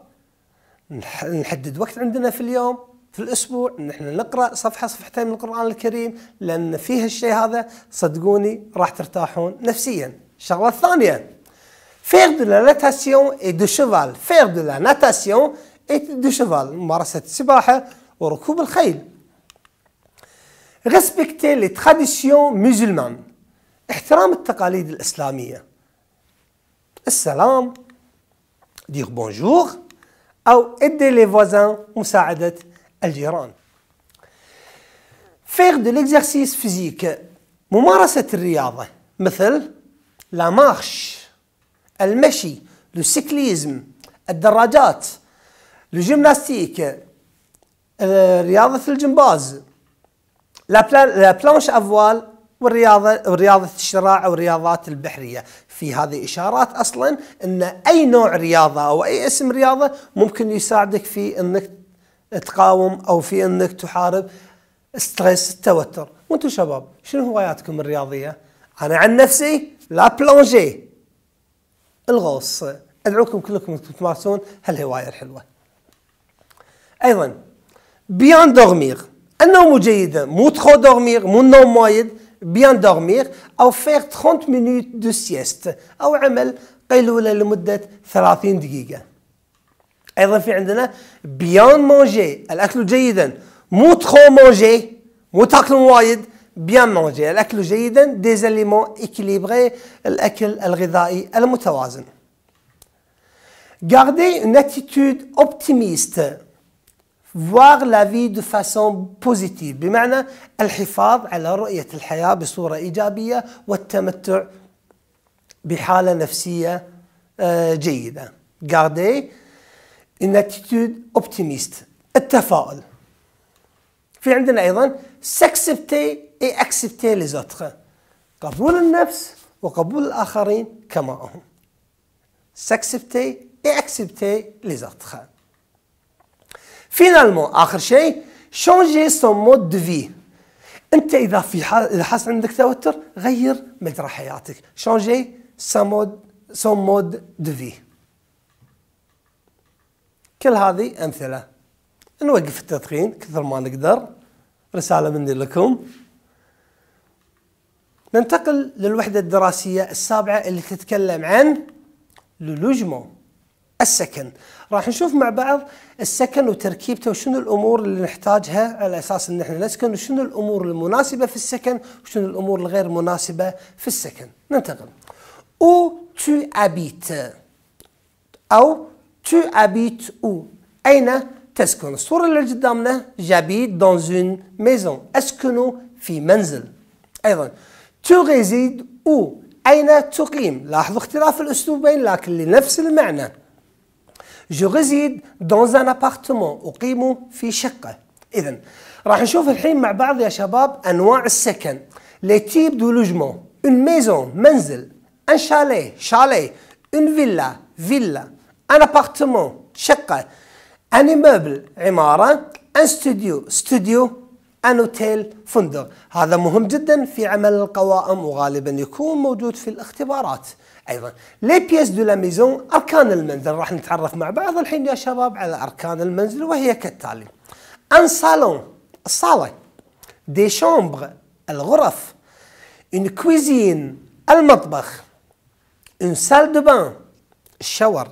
نحدد وقت عندنا في اليوم في الاسبوع ان احنا نقرا صفحه صفحتين من القران الكريم لان في هالشيء هذا صدقوني راح ترتاحون نفسيا. الشغله الثانيه فير دو لا ناتاسيون اي دو شيفال، فير دو لا ناتاسيون اي دو شيفال، ممارسه السباحه وركوب الخيل. ريسبكتي لي تراديسيون مسلمان، احترام التقاليد الاسلاميه. السلام dire bonjour أو aider les voisins مساعدة الجيران faire de l'exercice physique ممارسة الرياضة مثل لا مارش المشي لو سيكليزم الدراجات لو جيمناستيك رياضة الجمباز لا بلانش أفوال والرياضة رياضة الشراع والرياضات البحرية في هذه إشارات أصلا أن أي نوع رياضة أو أي اسم رياضة ممكن يساعدك في أنك تقاوم أو في أنك تحارب ستريس التوتر وانتم شباب شنو هواياتكم الرياضية أنا عن نفسي لا بلونجي الغوص أدعوكم كلكم تمارسون هالهواية الحلوة أيضا بيان دورمير النوم جيدا مو تخو دورمير مو النوم وايد bien dormir ou faire 30 minutes de sieste ou عمل قيلولة لمدة 30 دقيقة أيضا في عندنا بيان مانجي الأكل جيدا مو bien manger مو manger, وايد بيان مانجي الأكل جيدا ديزاليمون al الأكل الغذائي المتوازن Gardez une attitude optimiste voir la vie de façon positive بمعنى الحفاظ على رؤية الحياة بصورة إيجابية والتمتع بحالة نفسية جيدة garder une attitude optimiste التفاؤل في عندنا أيضا s'accepter et accepter les autres قبول النفس وقبول الآخرين كما هم s'accepter et accepter les autres فينالمون اخر شيء شونجي سون مود دو في انت اذا في حال اذا حاس عندك توتر غير مجرى حياتك شونجي سون مود سون مود دو في كل هذه امثله نوقف التدخين كثر ما نقدر رساله مني لكم ننتقل للوحده الدراسيه السابعه اللي تتكلم عن لوجمون السكن راح نشوف مع بعض السكن وتركيبته وشنو الامور اللي نحتاجها على اساس ان احنا نسكن وشنو الامور المناسبه في السكن وشنو الامور الغير مناسبه في السكن ننتقل او تو ابيت او تو ابيت او اين تسكن الصوره اللي قدامنا جابيت دون اون ميزون اسكن في منزل ايضا تو غيزيد او اين تقيم لاحظوا اختلاف الاسلوبين لكن لنفس المعنى Je réside dans un appartement أقيم في شقة إذا راح نشوف الحين مع بعض يا شباب أنواع السكن les types de logements une maison منزل un chalet chalet une villa villa un appartement شقة un immeuble عمارة un studio studio ان اوتيل فندق هذا مهم جدا في عمل القوائم وغالبا يكون موجود في الاختبارات ايضا لي بيس دو لا ميزون اركان المنزل راح نتعرف مع بعض الحين يا شباب على اركان المنزل وهي كالتالي ان صالون الصاله دي شومبر الغرف ان كويزين المطبخ ان سال دو بان الشاور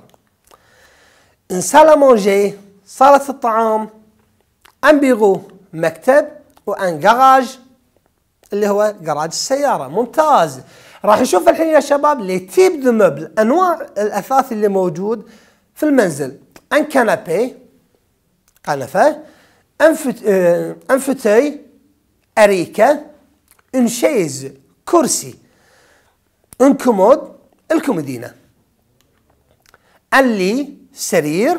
ان سال مونجي صاله الطعام ان بيرو مكتب وان جراج اللي هو جراج السياره ممتاز راح نشوف الحين يا شباب لي تيب دو موبل انواع الاثاث اللي موجود في المنزل ان كنبي قنفه ان آه، فوتي اريكه ان شيز كرسي ان كومود الكومودينه ان لي سرير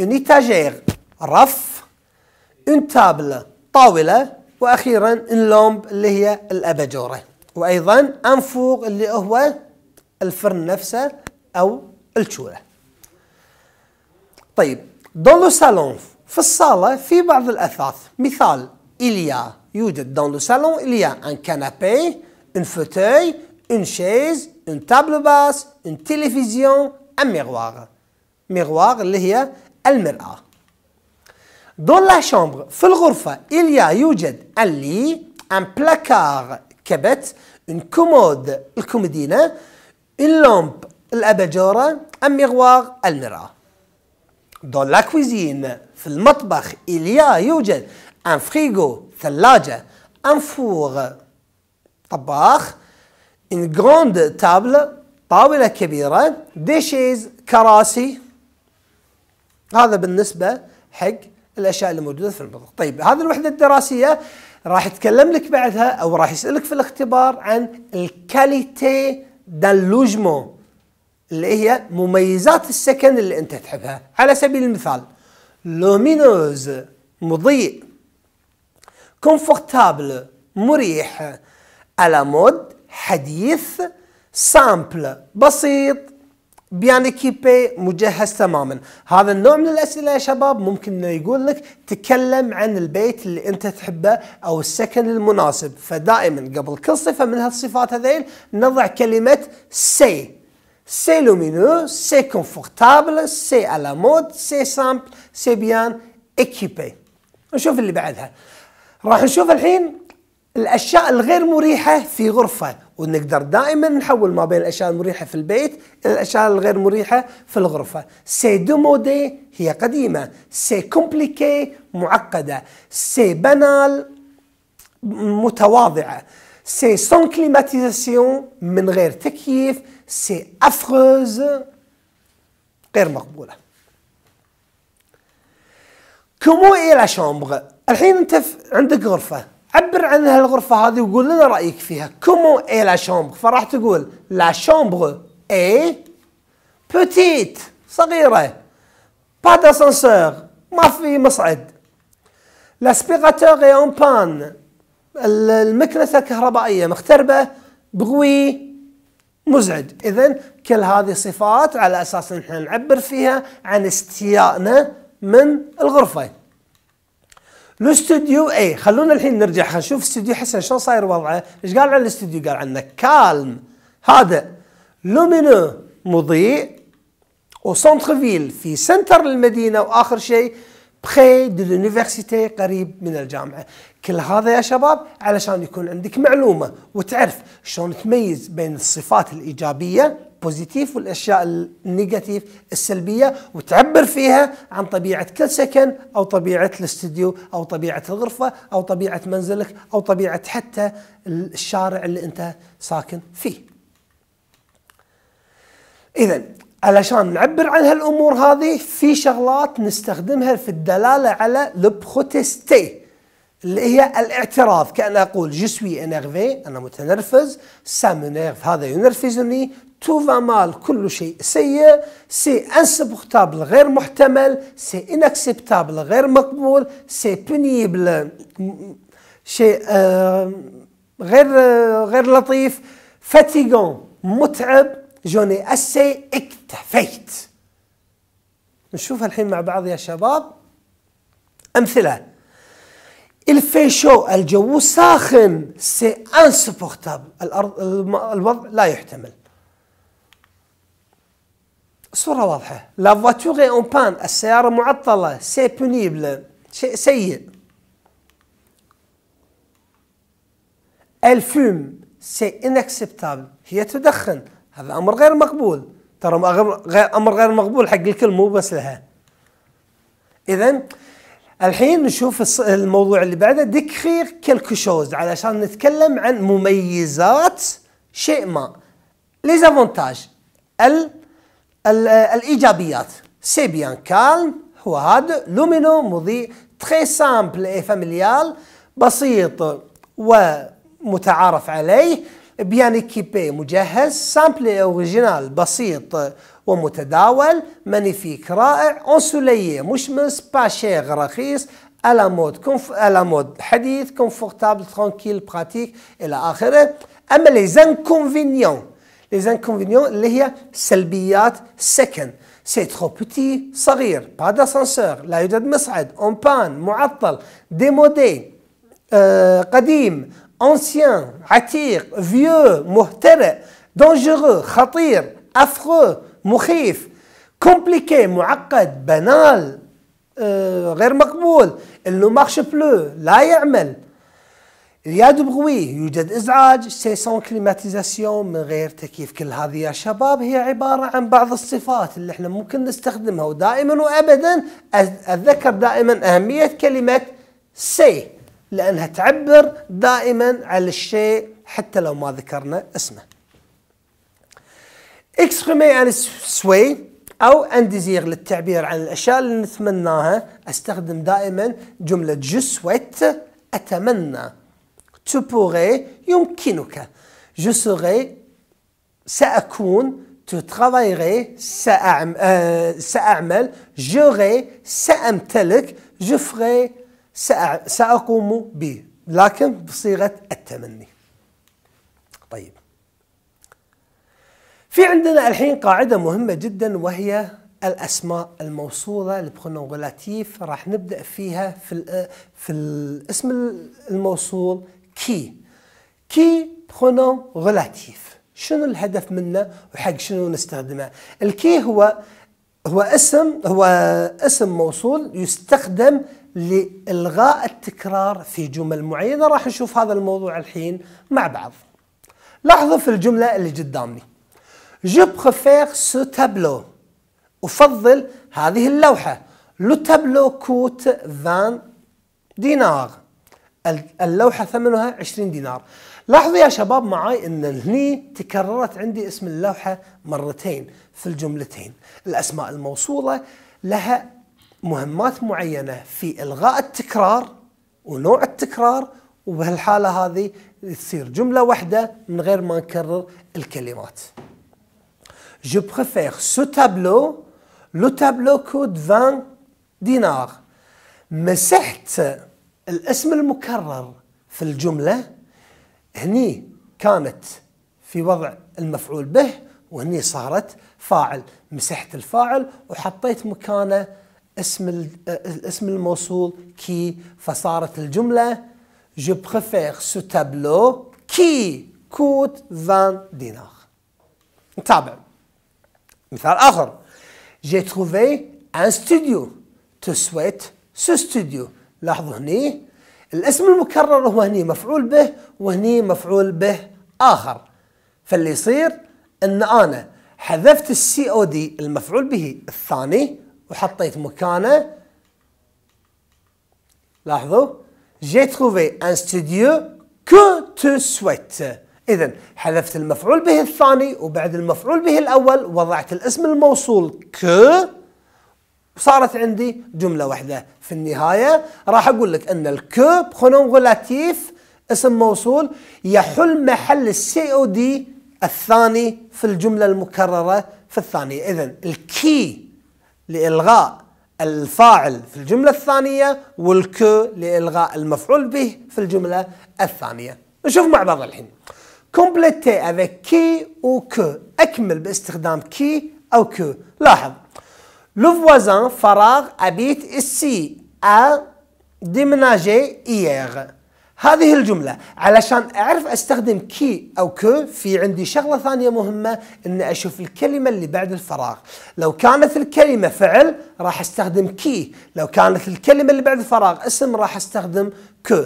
ان ايتاجير رف ان تابله طاوله واخيرا ان لومب اللي هي الاباجوره وأيضا أنفوق اللي هو الفرن نفسه أو التشوله طيب دون لو سالون في الصالة في بعض الأثاث مثال إليا يوجد دون لو سالون إليا أن كانابي ان فوتوي ان شيز ان table باس ان تلفزيون ان miroir. Miroir اللي هي المرأة. دون لا شامبر في الغرفة, اليا يوجد ان لي ان بلاكار كبت, une commode, الكوميدينه une lampe, l'abajora, un miroir, المرأة. Dans la cuisine, في المطبخ, il y a يوجد un frigo, ثلاجة, un four, طباخ, une grande table, طاولة كبيرة, des chaises, كراسي. هذا بالنسبة حق الأشياء اللي موجودة في المطبخ. طيب هذه الوحدة الدراسية راح يتكلم لك بعدها او راح يسالك في الاختبار عن الكاليتي دالوجمو اللي هي مميزات السكن اللي انت تحبها على سبيل المثال لومينوز مضيء كونفورتابل مريح على مود حديث سامبل بسيط كيبي مجهز تماما هذا النوع من الأسئلة يا شباب ممكن انه يقول لك تكلم عن البيت اللي أنت تحبه أو السكن المناسب فدائما قبل كل صفة من هالصفات هذيل نضع كلمة سي سي لومينو سي كونفورتابل سي على مود سي سامبل سي بيان اكيبي نشوف اللي بعدها راح نشوف الحين الأشياء الغير مريحة في غرفة ونقدر دائما نحول ما بين الاشياء المريحه في البيت الى الاشياء الغير مريحه في الغرفه سي دومودي هي قديمه سي كومبليكي معقده سي بنال متواضعه سي سون كليماتيزاسيون من غير تكييف سي افغوز غير مقبوله كومو اي لا شومبغ الحين انت عندك غرفه عبر عن هالغرفة هذه وقول لنا رأيك فيها كومو اي لا شومبغ فراح تقول لا شومبغ اي بوتيت صغيرة با داسانسور ما في مصعد لاسبيغاتور اي اون بان المكنسة الكهربائية مختربة بغوي مزعج اذا كل هذه صفات على اساس ان احنا نعبر فيها عن استيائنا من الغرفه لو استوديو اي خلونا الحين نرجع نشوف استوديو حسن شلون صاير وضعه ايش قال عن الاستوديو قال عنه كالم هذا لومينو مضيء فيل في سنتر المدينه واخر شيء بخي دو لونيفرسيتي قريب من الجامعه كل هذا يا شباب علشان يكون عندك معلومه وتعرف شلون تميز بين الصفات الايجابيه البوزيتيف والاشياء النيجاتيف السلبيه وتعبر فيها عن طبيعه كل سكن او طبيعه الاستديو او طبيعه الغرفه او طبيعه منزلك او طبيعه حتى الشارع اللي انت ساكن فيه. اذا علشان نعبر عن هالامور هذه في شغلات نستخدمها في الدلاله على لبخوتستي اللي هي الاعتراض كأن أقول جو سوي انرفي أنا متنرفز سامونيرف هذا ينرفزني تو فا مال كل شيء سيء سي انسبورتابل غير محتمل سي انكسبتابل غير مقبول سي بنيبل شيء آه غير آه غير لطيف فاتيغون متعب جوني اسي اكتفيت نشوف الحين مع بعض يا شباب امثله Il fait chaud, الجو ساخن. سي insupportable. الأرض الوضع لا يحتمل. صورة واضحة. لا voiture est en السيارة معطلة. سي بونيبل شيء سيء. الفوم سي C'est هي تدخن. هذا أمر غير مقبول. ترى أمر غير مقبول حق الكل مو بس لها. إذا الحين نشوف الموضوع اللي بعده ديكخير كلكو شوز علشان نتكلم عن مميزات شيء ما ليزافونتاج ال الايجابيات سي بيان كالم هو هاد لومينو مضيء تري سامبل اي فاميليال بسيط ومتعارف عليه بيان ايكيبي مجهز سامبل اوريجينال بسيط magnifique à la mode hadith confortable tranquille pratique et la mais les inconvénients les inconvénients les هي C'est trop petit, ترو بيتي pas d'ascenseur, داسانسور لا يوجد ancien vieux dangereux Khatir, affreux مخيف كومبليكي معقد بنال آه، غير مقبول انه مارش بلو لا يعمل يا دبغوي يوجد ازعاج سيسون كليماتيزاسيون من غير تكييف كل هذه يا شباب هي عباره عن بعض الصفات اللي احنا ممكن نستخدمها ودائما وابدا اتذكر دائما اهميه كلمه سي لانها تعبر دائما عن الشيء حتى لو ما ذكرنا اسمه اكسبريمي ان يعني سوي او ان ديزير للتعبير عن الاشياء اللي نتمناها استخدم دائما جمله جو سويت اتمنى تو بوغي يمكنك جو سوغي ساكون تو ترافايغي آه، ساعمل جوغي سامتلك جو فري ساقوم به لكن بصيغه التمني في عندنا الحين قاعدة مهمة جدا وهي الأسماء الموصولة غلاتيف راح نبدأ فيها في, في الاسم الموصول كي كي غلاتيف شنو الهدف منه وحق شنو نستخدمه الكي هو هو اسم هو اسم موصول يستخدم لإلغاء التكرار في جمل معينة راح نشوف هذا الموضوع الحين مع بعض لاحظوا في الجملة اللي قدامي Je préfère ce tableau. أفضل هذه اللوحة. Le tableau coûte 20 دينار. اللوحة ثمنها 20 دينار. لاحظوا يا شباب معاي ان هني تكررت عندي اسم اللوحة مرتين في الجملتين. الأسماء الموصولة لها مهمات معينة في إلغاء التكرار ونوع التكرار وبهالحالة هذه تصير جملة واحدة من غير ما نكرر الكلمات je préfère ce tableau, le tableau coûte 20 دينار مسحت الاسم المكرر في الجملة هني كانت في وضع المفعول به وهني صارت فاعل مسحت الفاعل وحطيت مكانه اسم الاسم الموصول كي فصارت الجملة je préfère ce tableau qui coûte 20 دينار نتابع مثال آخر جي تروفي ان ستوديو تو سويت سو ستوديو لاحظوا هني الاسم المكرر هو هني مفعول به وهني مفعول به آخر فاللي يصير أن أنا حذفت السي او دي المفعول به الثاني وحطيت مكانه لاحظوا جي تروفي ان ستوديو كو تو سويت إذا حذفت المفعول به الثاني وبعد المفعول به الأول وضعت الاسم الموصول ك وصارت عندي جملة واحدة في النهاية راح أقول لك أن الك بخونونغولاتيف اسم موصول يحل محل السي او دي الثاني في الجملة المكررة في الثانية إذا الكي لإلغاء الفاعل في الجملة الثانية والكو لإلغاء المفعول به في الجملة الثانية نشوف مع بعض الحين كومبليتي avec كي ou que أكمل باستخدام كي أو que لاحظ لو voisin فراغ أبيت السي أ ديمناجي إيغ هذه الجملة علشان أعرف أستخدم كي أو كو في عندي شغلة ثانية مهمة أن أشوف الكلمة اللي بعد الفراغ لو كانت الكلمة فعل راح أستخدم كي لو كانت الكلمة اللي بعد الفراغ اسم راح أستخدم كو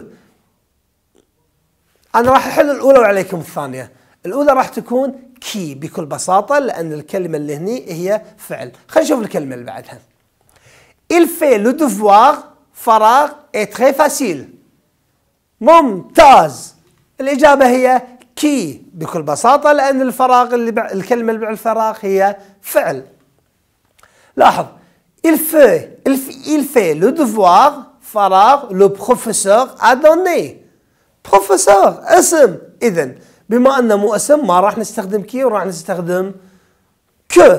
أنا راح أحل الأولى وعليكم الثانية الأولى راح تكون كي بكل بساطة لأن الكلمة اللي هني هي فعل خلينا نشوف الكلمة اللي بعدها Il fait le devoir فراغ est très facile ممتاز الإجابة هي كي بكل بساطة لأن الفراغ اللي بع... الكلمة اللي بعد الفراغ هي فعل لاحظ il fait il fait le devoir فراغ le professeur a donné بروفيسور اسم اذا بما انه مو اسم ما راح نستخدم كي وراح نستخدم كو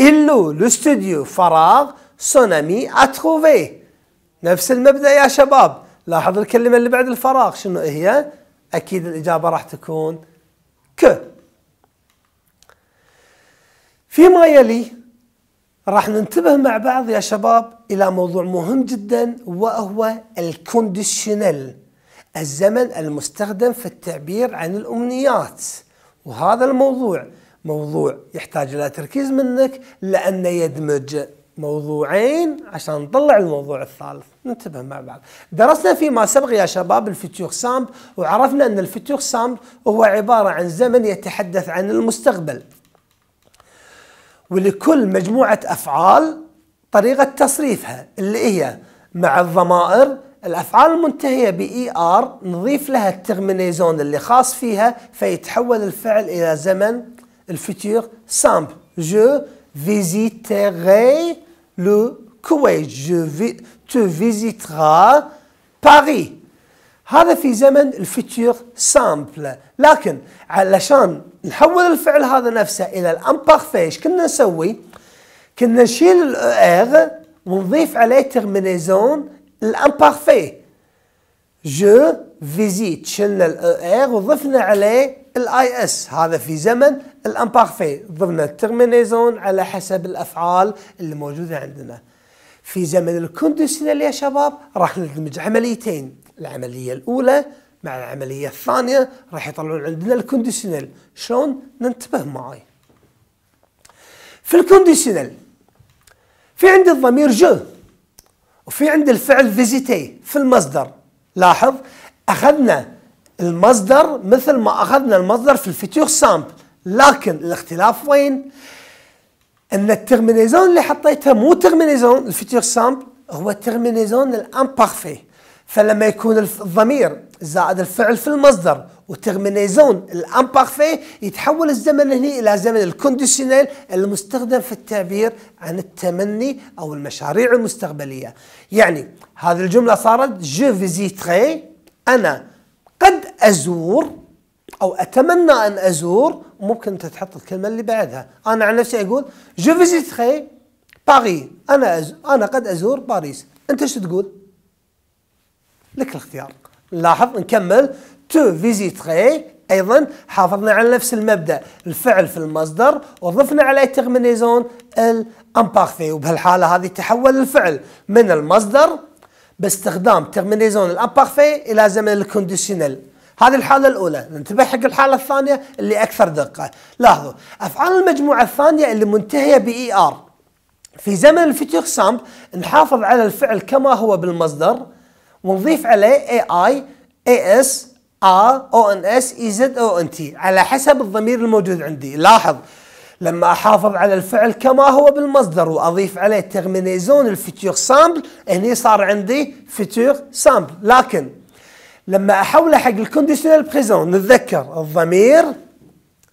إلو لو ستوديو فراغ سونامي اتروفي نفس المبدا يا شباب لاحظ الكلمه اللي بعد الفراغ شنو هي اكيد الاجابه راح تكون كو فيما يلي راح ننتبه مع بعض يا شباب إلى موضوع مهم جدا وهو الكونديشنال الزمن المستخدم في التعبير عن الأمنيات وهذا الموضوع موضوع يحتاج إلى تركيز منك لأنه يدمج موضوعين عشان نطلع الموضوع الثالث ننتبه مع بعض درسنا فيما سبق يا شباب الفيتيوخ سامب وعرفنا أن الفيتيوخ سامب هو عبارة عن زمن يتحدث عن المستقبل ولكل مجموعة أفعال طريقة تصريفها اللي هي مع الضمائر الأفعال المنتهية بإي آر e نضيف لها الترمينيزون اللي خاص فيها فيتحول الفعل إلى زمن الفتير سامبل جو فيزيتيغي لو كويت جو في تو فيزيتغا باري هذا في زمن الفتير سامبل لكن علشان نحول الفعل هذا نفسه إلى الأمبارفيش كنا نسوي كنا نشيل الار ونضيف عليه ترمينيزون الامبارفي جو فيزيت شلنا الار وضفنا عليه الاي اس هذا في زمن الامبارفي ضفنا الترمينيزون على حسب الافعال اللي موجوده عندنا في زمن الكونديشنال يا شباب راح ندمج عمليتين العمليه الاولى مع العمليه الثانيه راح يطلعون عندنا الكونديشنال شلون ننتبه معي في الكونديشنال في عندي الضمير جو وفي عندي الفعل فيزيتي في المصدر لاحظ أخذنا المصدر مثل ما أخذنا المصدر في الفيتور سامبل لكن الاختلاف وين؟ أن الترمينيزون اللي حطيتها مو ترمينيزون الفيتور سامبل هو ترمينيزون الامبارفي فلما يكون الضمير زائد الفعل في المصدر وتغمينيزون الامبارفي يتحول الزمن هنا الى زمن الكونديشنال المستخدم في التعبير عن التمني او المشاريع المستقبليه يعني هذه الجمله صارت جو فيزيتري انا قد ازور او اتمنى ان ازور ممكن انت تحط الكلمه اللي بعدها انا عن نفسي اقول جو فيزيتري باريس انا أز... انا قد ازور باريس انت شو تقول لك الاختيار نلاحظ نكمل تو فيزيتري ايضا حافظنا على نفس المبدا الفعل في المصدر وضفنا عليه ترمينيزون الامبارفي وبهالحاله هذه تحول الفعل من المصدر باستخدام ترمينيزون الامبارفي الى زمن الكونديشنال هذه الحالة الأولى ننتبه حق الحالة الثانية اللي أكثر دقة لاحظوا أفعال المجموعة الثانية اللي منتهية بـ آر e في زمن الفيتور سامب نحافظ على الفعل كما هو بالمصدر ونضيف عليه اي اي اي اس ار او ان اس اي زد او ان تي على حسب الضمير الموجود عندي لاحظ لما احافظ على الفعل كما هو بالمصدر واضيف عليه تيرمينيزون الفيتور سامبل هني صار عندي فيتور سامبل لكن لما احوله حق الكونديشنال بريزون نتذكر الضمير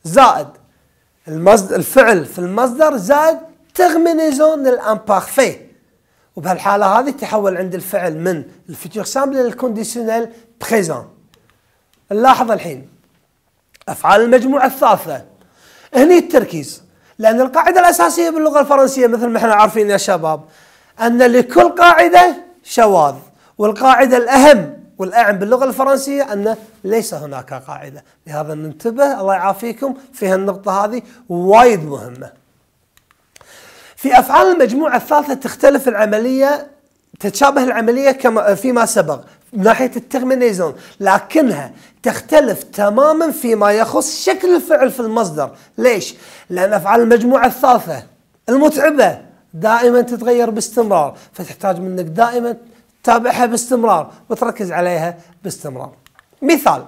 زائد المصدر الفعل في المصدر زائد تيرمينيزون الامبارفي وبهالحالة هذه تحول عند الفعل من الفيتور سامبل إلى للكونديشنال بريزون نلاحظ الحين أفعال المجموعة الثالثة هني التركيز لأن القاعدة الأساسية باللغة الفرنسية مثل ما احنا عارفين يا شباب أن لكل قاعدة شواذ والقاعدة الأهم والأعم باللغة الفرنسية أن ليس هناك قاعدة لهذا ننتبه الله يعافيكم في هالنقطة هذه وايد مهمة في أفعال المجموعة الثالثة تختلف العملية تتشابه العملية كما فيما سبق من ناحية الترمينيزون لكنها تختلف تماما فيما يخص شكل الفعل في المصدر ليش؟ لأن أفعال المجموعة الثالثة المتعبة دائما تتغير باستمرار فتحتاج منك دائما تتابعها باستمرار وتركز عليها باستمرار مثال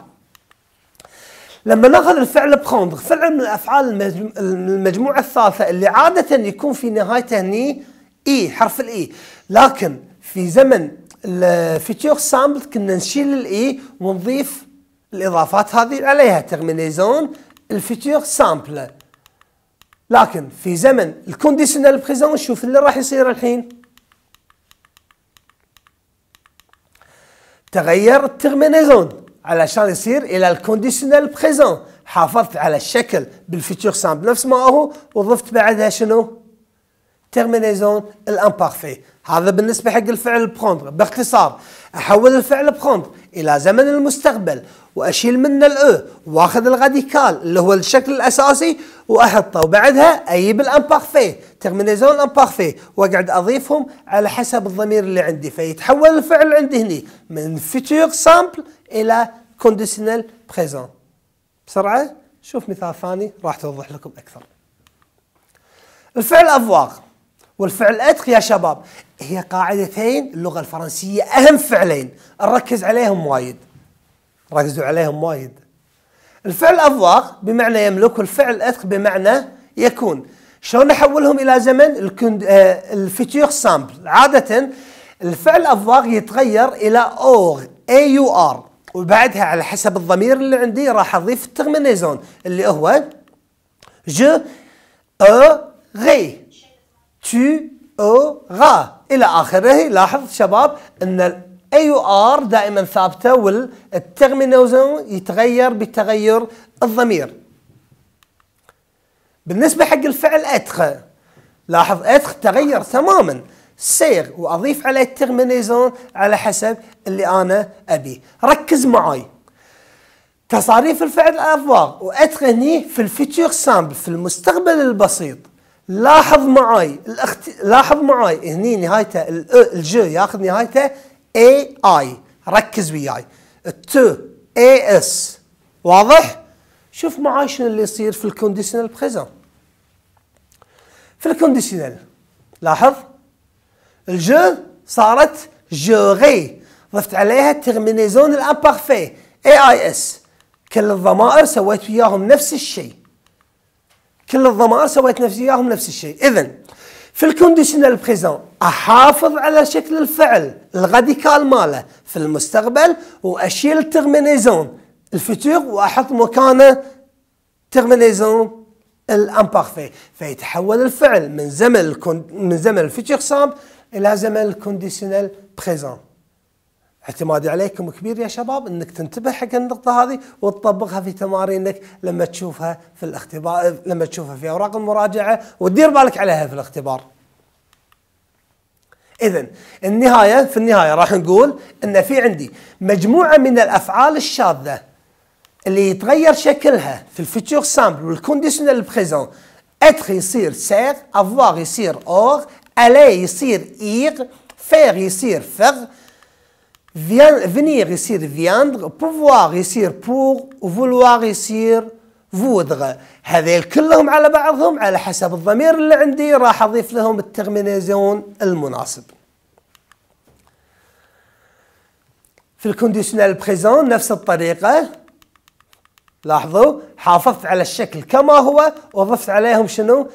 لما ناخذ الفعل بخوندغ فعل من الافعال المجموعه الثالثه اللي عاده يكون في نهايته هني اي e، حرف الاي e. لكن في زمن الفيتشر سامبل كنا نشيل الاي e ونضيف الاضافات هذه عليها ترمينيزون الفيتشر سامبل لكن في زمن الكونديشنال بريزون شوف اللي راح يصير الحين تغير الترمينيزون علشان يصير الى الكونديشنال بريزون حافظت على الشكل بالفيتشر سامبل نفس ما هو وضفت بعدها شنو تيرمينيزون الامبارفي هذا بالنسبه حق الفعل بروندر باختصار احول الفعل بروندر الى زمن المستقبل واشيل منه الاو e، واخذ الراديكال اللي هو الشكل الاساسي واحطه وبعدها اجيب الامبارفي تيرمينيزون الامبارفي واقعد اضيفهم على حسب الضمير اللي عندي فيتحول الفعل عندي هني من فيتشر سامبل إلى conditional present بسرعة شوف مثال ثاني راح توضح لكم أكثر الفعل أذواق والفعل أدق يا شباب هي قاعدتين اللغة الفرنسية أهم فعلين نركز عليهم وايد ركزوا عليهم وايد الفعل أذواق بمعنى يملك والفعل اتق بمعنى يكون شلون نحولهم إلى زمن الفيتور سامبل آه، عادة الفعل أذواق يتغير إلى اوغ أي يو آر وبعدها على حسب الضمير اللي عندي راح اضيف الترمينيزون اللي هو جو غي تو غا الى اخره لاحظ شباب ان الاي ار دائما ثابته والترمينيزون يتغير بتغير الضمير بالنسبه حق الفعل اتخ لاحظ اتخ تغير تماما سير واضيف عليه الترمينيزون على حسب اللي انا ابي ركز معاي تصاريف الفعل الافوار وادخلني في الفيتشر سامبل في المستقبل البسيط لاحظ معاي الاخت... لاحظ معاي هني نهايته الجو ياخذ نهايته اي اي ركز وياي التو اي اس واضح شوف معاي شنو اللي يصير في الكونديشنال بريزنت في الكونديشنال لاحظ الجو صارت جوغي ضفت عليها ترمينيزون الامبارفي اي اي اس كل الضمائر سويت وياهم نفس الشيء كل الضمائر سويت نفس وياهم نفس الشيء اذا في الكونديشنال بريزون احافظ على شكل الفعل الغاديكال ماله في المستقبل واشيل التغمينيزون الفتور واحط مكانه ترمينيزون الامبارفي فيتحول الفعل من زمن الكون من زمن الفيتشر سامب الى زمن الكونديشنال بريزون اعتمادي عليكم كبير يا شباب انك تنتبه حق النقطه هذه وتطبقها في تمارينك لما تشوفها في الاختبار لما تشوفها في اوراق المراجعه وتدير بالك عليها في الاختبار. اذا النهايه في النهايه راح نقول ان في عندي مجموعه من الافعال الشاذه اللي يتغير شكلها في الفيتشر سامبل والكونديشنال بريزون اتخ يصير سير افواغ يصير اور ألا يصير إيغ فيغ يصير فغ فينيغ يصير فياندغ بوفوار يصير بوغ وفولوار يصير فودغ هذيل كلهم على بعضهم على حسب الضمير اللي عندي راح اضيف لهم الترمينيزون المناسب في الكونديشنال بريزون نفس الطريقه لاحظوا حافظت على الشكل كما هو وضفت عليهم شنو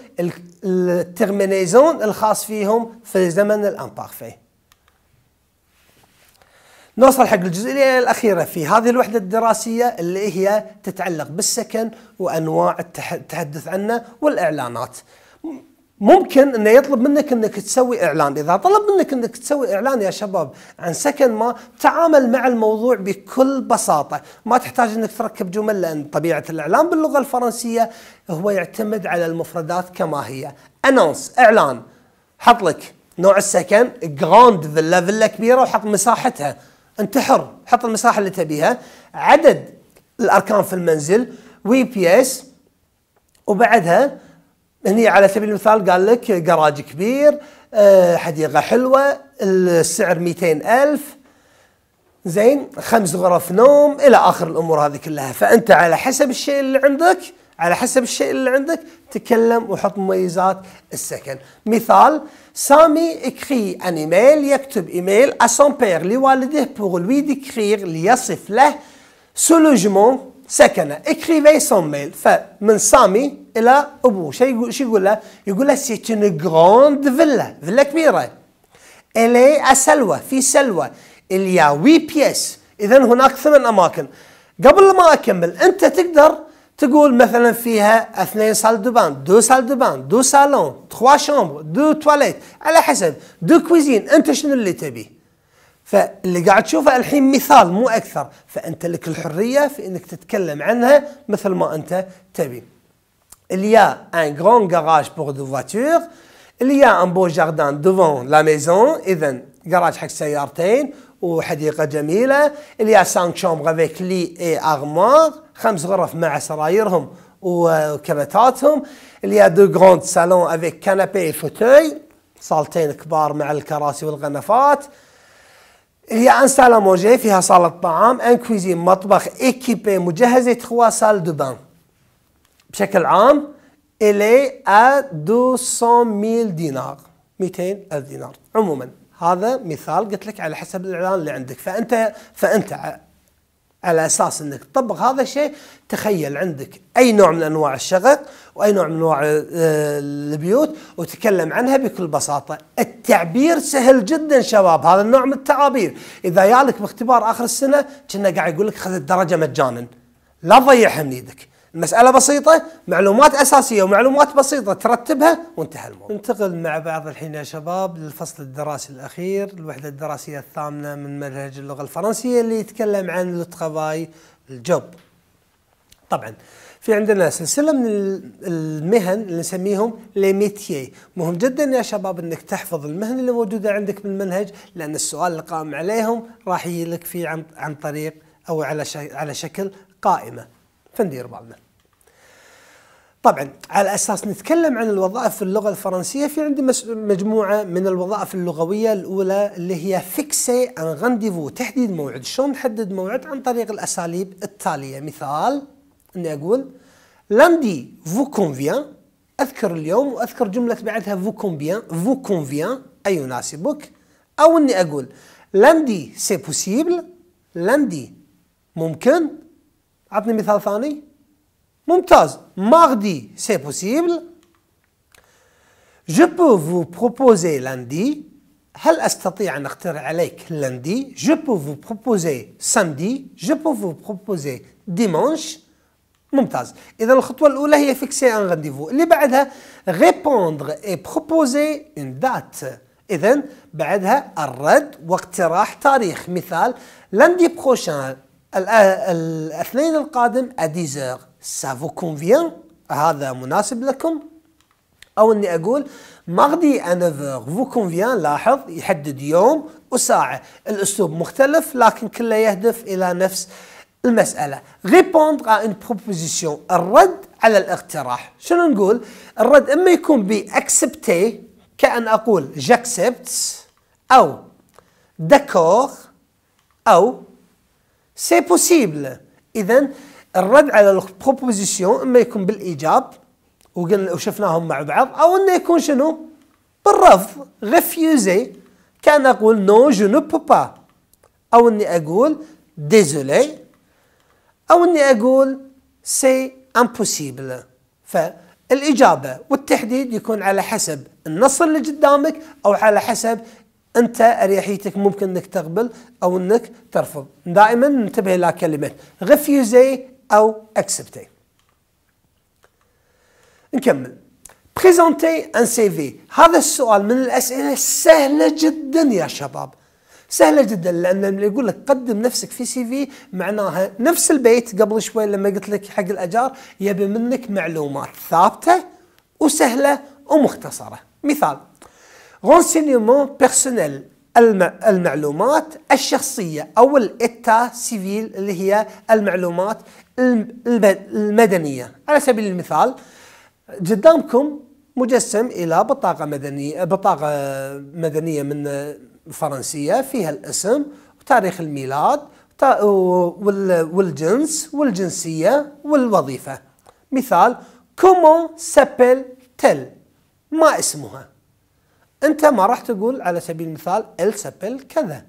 الترمينيزون الخاص فيهم في زمن الامبارفي نوصل حق الجزئية الأخيرة في هذه الوحدة الدراسية اللي هي تتعلق بالسكن وأنواع التحدث عنه والإعلانات ممكن انه يطلب منك انك تسوي اعلان، اذا طلب منك انك تسوي اعلان يا شباب عن سكن ما تعامل مع الموضوع بكل بساطه، ما تحتاج انك تركب جمل لان طبيعه الاعلان باللغه الفرنسيه هو يعتمد على المفردات كما هي، انونس اعلان حط لك نوع السكن جراند فيلا فيلا كبيره وحط مساحتها، انت حر، حط المساحه اللي تبيها، عدد الاركان في المنزل، وي بيس وبعدها هني على سبيل المثال قال لك جراج كبير آه، حديقه حلوه السعر 200 ألف زين خمس غرف نوم الى اخر الامور هذه كلها فانت على حسب الشيء اللي عندك على حسب الشيء اللي عندك تكلم وحط مميزات السكن مثال سامي اكري ان ايميل يكتب ايميل اسون بير لوالده بوغ لوي ديكريغ ليصف له سو لوجمون سكن اكريفي سون ميل فمن سامي الى ابوه شو يقول له؟ يقول له سيت اون غروند فيلا فيلا كبيره الي سلوى في سلوى اليا وي بيس اذا هناك ثمان اماكن قبل ما اكمل انت تقدر تقول مثلا فيها اثنين سال دو بان دو سال دو بان دو سالون تخوا شومبر دو تواليت على حسب دو كويزين انت شنو اللي تبيه فاللي قاعد تشوفه الحين مثال مو اكثر فانت لك الحريه في انك تتكلم عنها مثل ما انت تبي. Il y a un grand garage pour de voitures. Il y a un beau jardin devant la maison. اذا جراج حق سيارتين وحديقة جميلة. Il y a cinq chambres avec lit et armoire. خمس غرف مع سرايرهم وكبتاتهم. Il y a deux grands salons avec canapé et fauteuil. صالتين كبار مع الكراسي والغنفات. Il y a une فيها صالة طعام، ان كويزين مطبخ اكيبي مجهزة تخوا سال de بشكل عام الي ا دو سون ميل دينار 200 ألف دينار عموما هذا مثال قلت لك على حسب الإعلان اللي عندك فأنت فأنت على أساس أنك تطبق هذا الشيء تخيل عندك أي نوع من أنواع الشغل واي نوع من انواع آه، البيوت وتكلم عنها بكل بساطه التعبير سهل جدا شباب هذا النوع من التعابير اذا يالك باختبار اخر السنه كنا قاعد يقول لك خذ الدرجه مجانا لا تضيعها من ايدك المسألة بسيطة معلومات أساسية ومعلومات بسيطة ترتبها وانتهى الموضوع ننتقل مع بعض الحين يا شباب للفصل الدراسي الأخير الوحدة الدراسية الثامنة من منهج اللغة الفرنسية اللي يتكلم عن لو الجوب طبعا في عندنا سلسلة من المهن اللي نسميهم لي ميتيي مهم جدا يا شباب انك تحفظ المهن اللي موجودة عندك بالمنهج لان السؤال اللي قائم عليهم راح يجيلك فيه عن, عن طريق او على على شكل قائمة فندير بالنا طبعا على اساس نتكلم عن الوظائف في اللغه الفرنسيه في عندي مجموعه من الوظائف اللغويه الاولى اللي هي فيكسي ان غانديفو تحديد موعد شلون نحدد موعد عن طريق الاساليب التاليه مثال اني اقول لاندي فو كونفيان اذكر اليوم واذكر جمله بعدها فو كونفيان فو كونفيان اي يناسبك او اني اقول لاندي سي بوسيبل لاندي ممكن عطني مثال ثاني ممتاز ماردي سي بوسيبل جو بو فو بروبوزي لندي هل أستطيع أن أقترح عليك لندي جو بو فو بروبوزي سامدي جو بو فو بروبوزي ديمانش ممتاز اذا الخطوه الاولى هي فيكسي ان رانديفو اللي بعدها ريبوندر اي بروبوزي اون دات اذا بعدها الرد واقتراح تاريخ مثال لاندي بروشان الاثنين القادم اديزور سافو كونفيان هذا مناسب لكم او اني اقول ماغدي انفر فو كونفيان لاحظ يحدد يوم وساعه الاسلوب مختلف لكن كله يهدف الى نفس المسألة ريبوند ان بروبوزيسيون الرد على الاقتراح شنو نقول الرد اما يكون باكسبتي كأن أقول جاكسبت أو داكور أو سي بوسيبل إذا الرد على البروبوزيسيون إما يكون بالإيجاب وقلنا وشفناهم مع بعض أو إنه يكون شنو بالرفض ريفيوزي كأن أقول نو جو نو با أو إني أقول ديزولي أو أني أقول say impossible فالإجابة والتحديد يكون على حسب النص اللي قدامك أو على حسب أنت أريحيتك ممكن أنك تقبل أو أنك ترفض دائما ننتبه إلى كلمة refuse أو accept نكمل بريزونتي ان سي في هذا السؤال من الاسئله السهله جدا يا شباب سهله جدا لان يقول لك قدم نفسك في سي في معناها نفس البيت قبل شوي لما قلت لك حق الاجار يبي منك معلومات ثابته وسهله ومختصره مثال رونسينيومون بيرسونيل المعلومات الشخصية أو الإتا سيفيل اللي هي المعلومات المدنية على سبيل المثال قدامكم مجسم إلى بطاقة مدنية بطاقة مدنية من الفرنسيه فيها الاسم وتاريخ الميلاد والجنس والجنسيه والوظيفه مثال كومون سابيل تل ما اسمها انت ما راح تقول على سبيل المثال ال سابيل كذا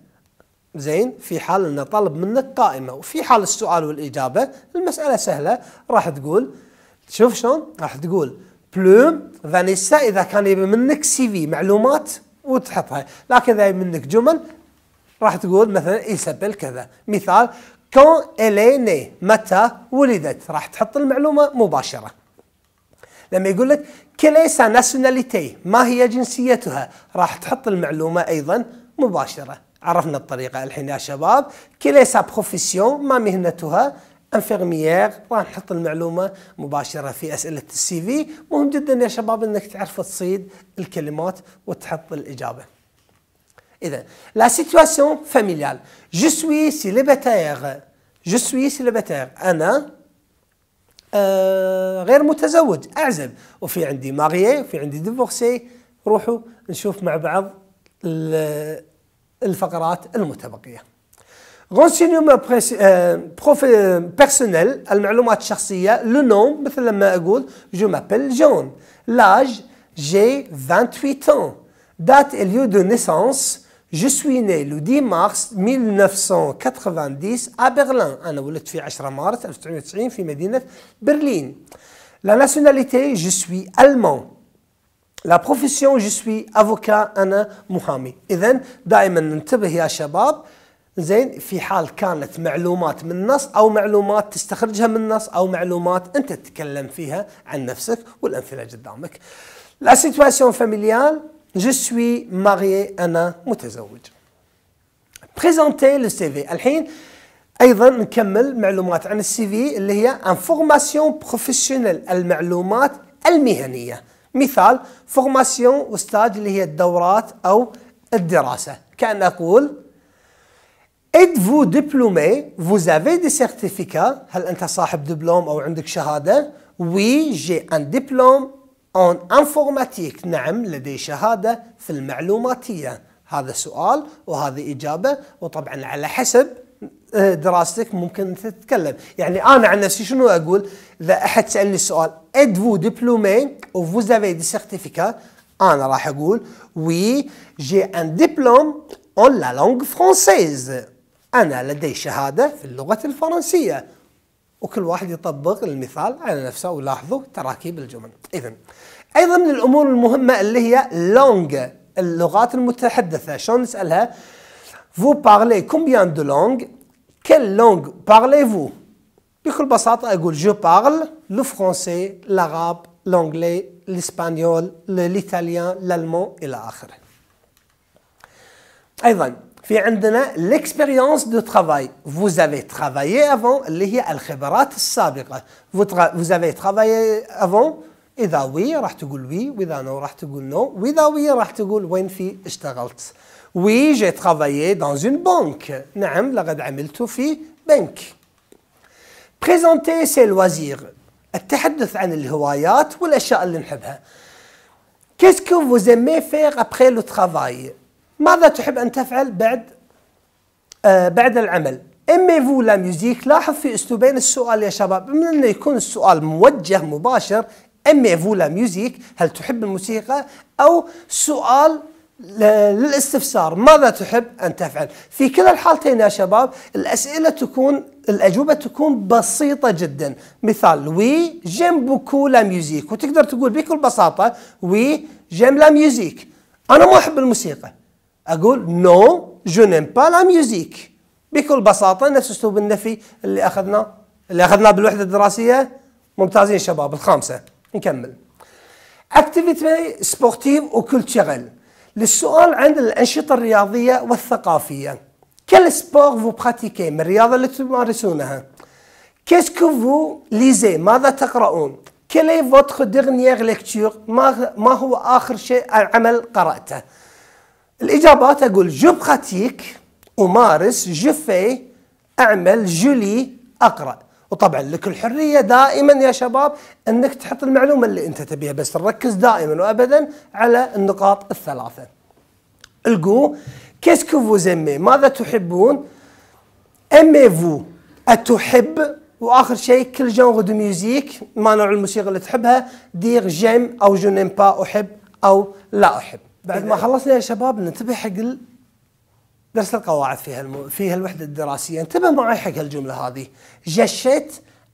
زين في حال ان طلب منك قائمه وفي حال السؤال والاجابه المساله سهله راح تقول شوف شلون راح تقول بلوم فانيسا اذا كان يبي منك سي في معلومات وتحطها لكن اذا منك جمل راح تقول مثلا ايسابيل كذا مثال كون اليني متى ولدت راح تحط المعلومه مباشره لما يقول لك كليسا ناسيوناليتي ما هي جنسيتها راح تحط المعلومه ايضا مباشره عرفنا الطريقه الحين يا شباب كليسا بروفيسيون ما مهنتها انفيرميير راح نحط المعلومه مباشره في اسئله السي في مهم جدا يا شباب انك تعرف تصيد الكلمات وتحط الاجابه اذا لا سيتواسيون فاميليال جو سوي سيليباتير جو سوي سيليباتير انا آه غير متزوج اعزب وفي عندي ماريي وفي عندي ديفورسي روحوا نشوف مع بعض الفقرات المتبقيه renseignements euh, euh, personnel, personnels, le nom, مثل لما je m'appelle John. L'âge, j'ai 28 ans. Date et lieu de naissance, je suis né le 10 mars 1990 à Berlin. fi Berlin. La nationalité, je suis allemand. La profession, je suis avocat, Anna Mohamed. Et then, دائما ننتبه يا شباب, زين في حال كانت معلومات من النص او معلومات تستخرجها من النص او معلومات انت تتكلم فيها عن نفسك والامثله قدامك. لا سيتواسيون فاميليال جو سوي ماريي انا متزوج. بريزونتي لو سي في الحين ايضا نكمل معلومات عن السي في اللي هي انفورماسيون بروفيسيونيل المعلومات المهنيه مثال فورماسيون وستاج اللي هي الدورات او الدراسه كان اقول Êtes-vous diplômé Vous avez des certificats diplôme ou shahada Oui, j'ai un diplôme en informatique. نعم لدي شهادة في المعلوماتية. هذا سؤال وهذه وطبعا على حسب دراستك ممكن تتكلم يعني عن نفسي شنو السؤال êtes-vous diplômé ou vous avez des certificats oui j'ai un diplôme en la langue française أنا لدي شهادة في اللغة الفرنسية وكل واحد يطبق المثال على نفسه ولاحظوا تراكيب الجمل إذا أيضا من الأمور المهمة اللي هي لونج اللغات المتحدثة شلون نسألها فو بارلي كومبيان دو لونغ كل لونغ بارلي فو بكل بساطة أقول جو بارل لو فرونسي لاغاب لونجلي الإسبانيول الإيطاليان لالمون إلى آخره أيضا Puis, on a l'expérience de travail. Vous avez travaillé avant, ce sont les expériences précédentes. Vous avez travaillé avant Si oui, vous allez dire oui. Si non, vous allez dire non. Si oui, vous allez dire où vous avez travaillé. Oui, j'ai travaillé dans une banque. Oui, vous avez travaillé dans une banque. Présentez ces loisirs. On va parler des loisirs et des choses Qu'est-ce que vous aimez faire après le travail ماذا تحب أن تفعل بعد آه بعد العمل؟ فو لا ميوزيك لاحظ في اسلوبين السؤال يا شباب من انه يكون السؤال موجه مباشر فو لا ميوزيك هل تحب الموسيقى او سؤال للاستفسار ماذا تحب ان تفعل في كلا الحالتين يا شباب الاسئله تكون الاجوبه تكون بسيطه جدا مثال وي جيم بوكو لا ميوزيك وتقدر تقول بكل بساطه وي جيم لا ميوزيك انا ما احب الموسيقى أقول نو جو نيم با لا ميوزيك بكل بساطة نفس أسلوب النفي اللي أخذناه اللي أخذناه بالوحدة الدراسية ممتازين شباب الخامسة نكمل اكتيفيتي سبورتيف وكل للسؤال عن الأنشطة الرياضية والثقافية كل سبور فو براتيكي من الرياضة اللي تمارسونها كيسكو فو ليزي ماذا تقرؤون كلي فوتخ ديغنييغ ليكتور ما هو آخر شيء عمل قرأته الإجابات أقول جو براتيك أمارس في أعمل جولي أقرأ وطبعا لك الحرية دائما يا شباب أنك تحط المعلومة اللي أنت تبيها بس ركز دائما وأبدا على النقاط الثلاثة القو كيسكو فو زمي ماذا تحبون أمي فو أتحب واخر شيء كل جونغ دو ميوزيك ما نوع الموسيقى اللي تحبها دير جيم او جو نيم با احب او لا احب بعد ما خلصنا يا شباب ننتبه حق درس القواعد في هالمو... في هالوحده الدراسيه انتبه معي حق هالجمله هذه جشيت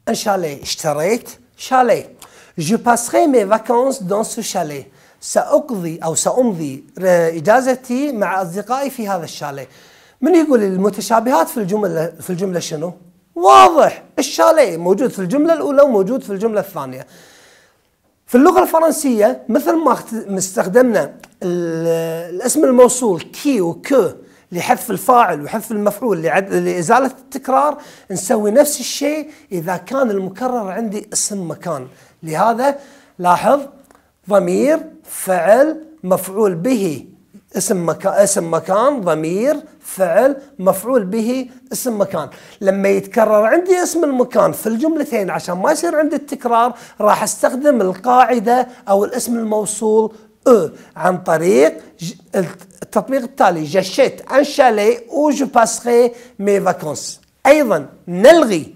ان شاليه اشتريت شالي جو باسري مي فاكونس دون سو شاليه ساقضي او سامضي آه، اجازتي مع اصدقائي في هذا الشاليه من يقول المتشابهات في الجمله في الجمله شنو واضح الشاليه موجود في الجمله الاولى وموجود في الجمله الثانيه في اللغه الفرنسيه مثل ما استخدمنا الاسم الموصول كي وكو لحذف الفاعل وحذف المفعول لإزالة التكرار نسوي نفس الشيء إذا كان المكرر عندي اسم مكان لهذا لاحظ ضمير فعل مفعول به اسم مكان اسم مكان ضمير فعل مفعول به اسم مكان لما يتكرر عندي اسم المكان في الجملتين عشان ما يصير عندي التكرار راح استخدم القاعده او الاسم الموصول او عن طريق التطبيق التالي جشيت ان شاليه او جو باسخي مي فاكونس ايضا نلغي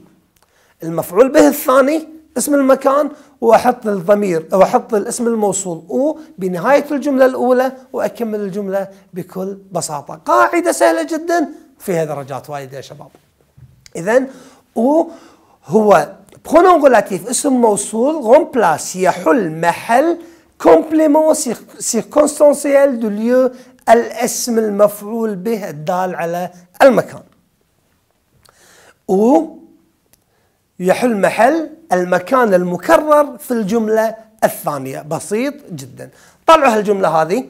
المفعول به الثاني اسم المكان واحط الضمير واحط الاسم الموصول او بنهايه الجمله الاولى واكمل الجمله بكل بساطه قاعده سهله جدا فيها درجات وايد يا شباب اذا او هو برونون اسم موصول غومبلاس يحل محل كومبليمون circonstanciel دو ليو الاسم المفعول به الدال على المكان و يحل محل المكان المكرر في الجملة الثانية بسيط جدا طلعوا هالجملة هذه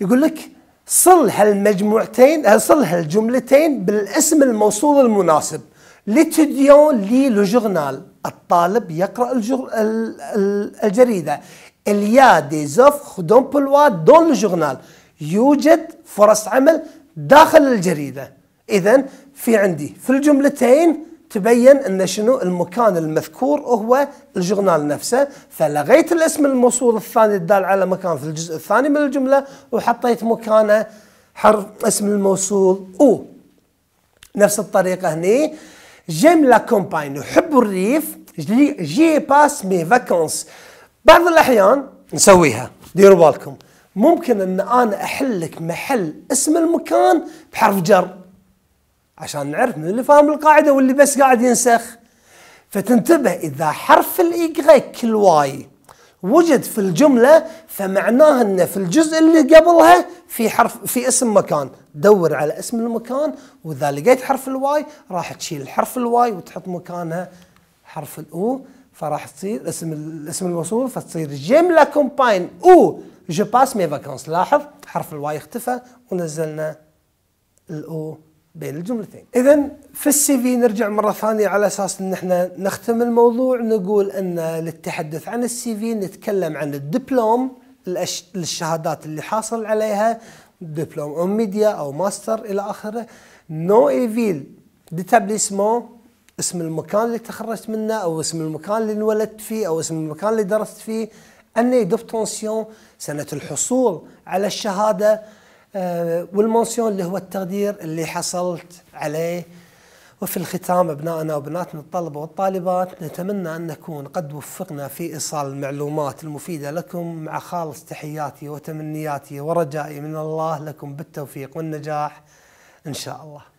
يقول لك صل هالمجموعتين صل هالجملتين بالاسم الموصول المناسب لتديون لي لو جورنال الطالب يقرأ الجر... الجريدة Il y a des offres d'emploi dans le journal. يوجد فرص عمل داخل الجريدة. إذا في عندي في الجملتين تبين أن شنو المكان المذكور هو الجورنال نفسه فلغيت الاسم الموصول الثاني الدال على مكان في الجزء الثاني من الجملة وحطيت مكانه حرف اسم الموصول أو نفس الطريقة هني جيم لا كومباين يحب الريف جي باس مي فاكونس بعض الاحيان نسويها ديروا بالكم ممكن ان انا احلك محل اسم المكان بحرف جر عشان نعرف من اللي فاهم القاعده واللي بس قاعد ينسخ فتنتبه اذا حرف الايغريك الواي وجد في الجمله فمعناه ان في الجزء اللي قبلها في حرف في اسم مكان دور على اسم المكان واذا لقيت حرف الواي راح تشيل حرف الواي وتحط مكانها حرف الاو فراح تصير اسم الاسم الموصول فتصير جيم لا كومباين او جو باس مي فاكونس لاحظ حرف الواي اختفى ونزلنا الاو بين الجملتين اذا في السي في نرجع مره ثانيه على اساس ان احنا نختم الموضوع نقول ان للتحدث عن السي في نتكلم عن الدبلوم الشهادات اللي حاصل عليها دبلوم او ميديا او ماستر الى اخره نو ايفيل ديتابليسمون اسم المكان اللي تخرجت منه او اسم المكان اللي انولدت فيه او اسم المكان اللي درست فيه اني دوبتونسيون سنه الحصول على الشهاده آه، والمونسيون اللي هو التقدير اللي حصلت عليه وفي الختام أبنائنا وبناتنا الطلبة والطالبات نتمنى أن نكون قد وفقنا في إيصال المعلومات المفيدة لكم مع خالص تحياتي وتمنياتي ورجائي من الله لكم بالتوفيق والنجاح إن شاء الله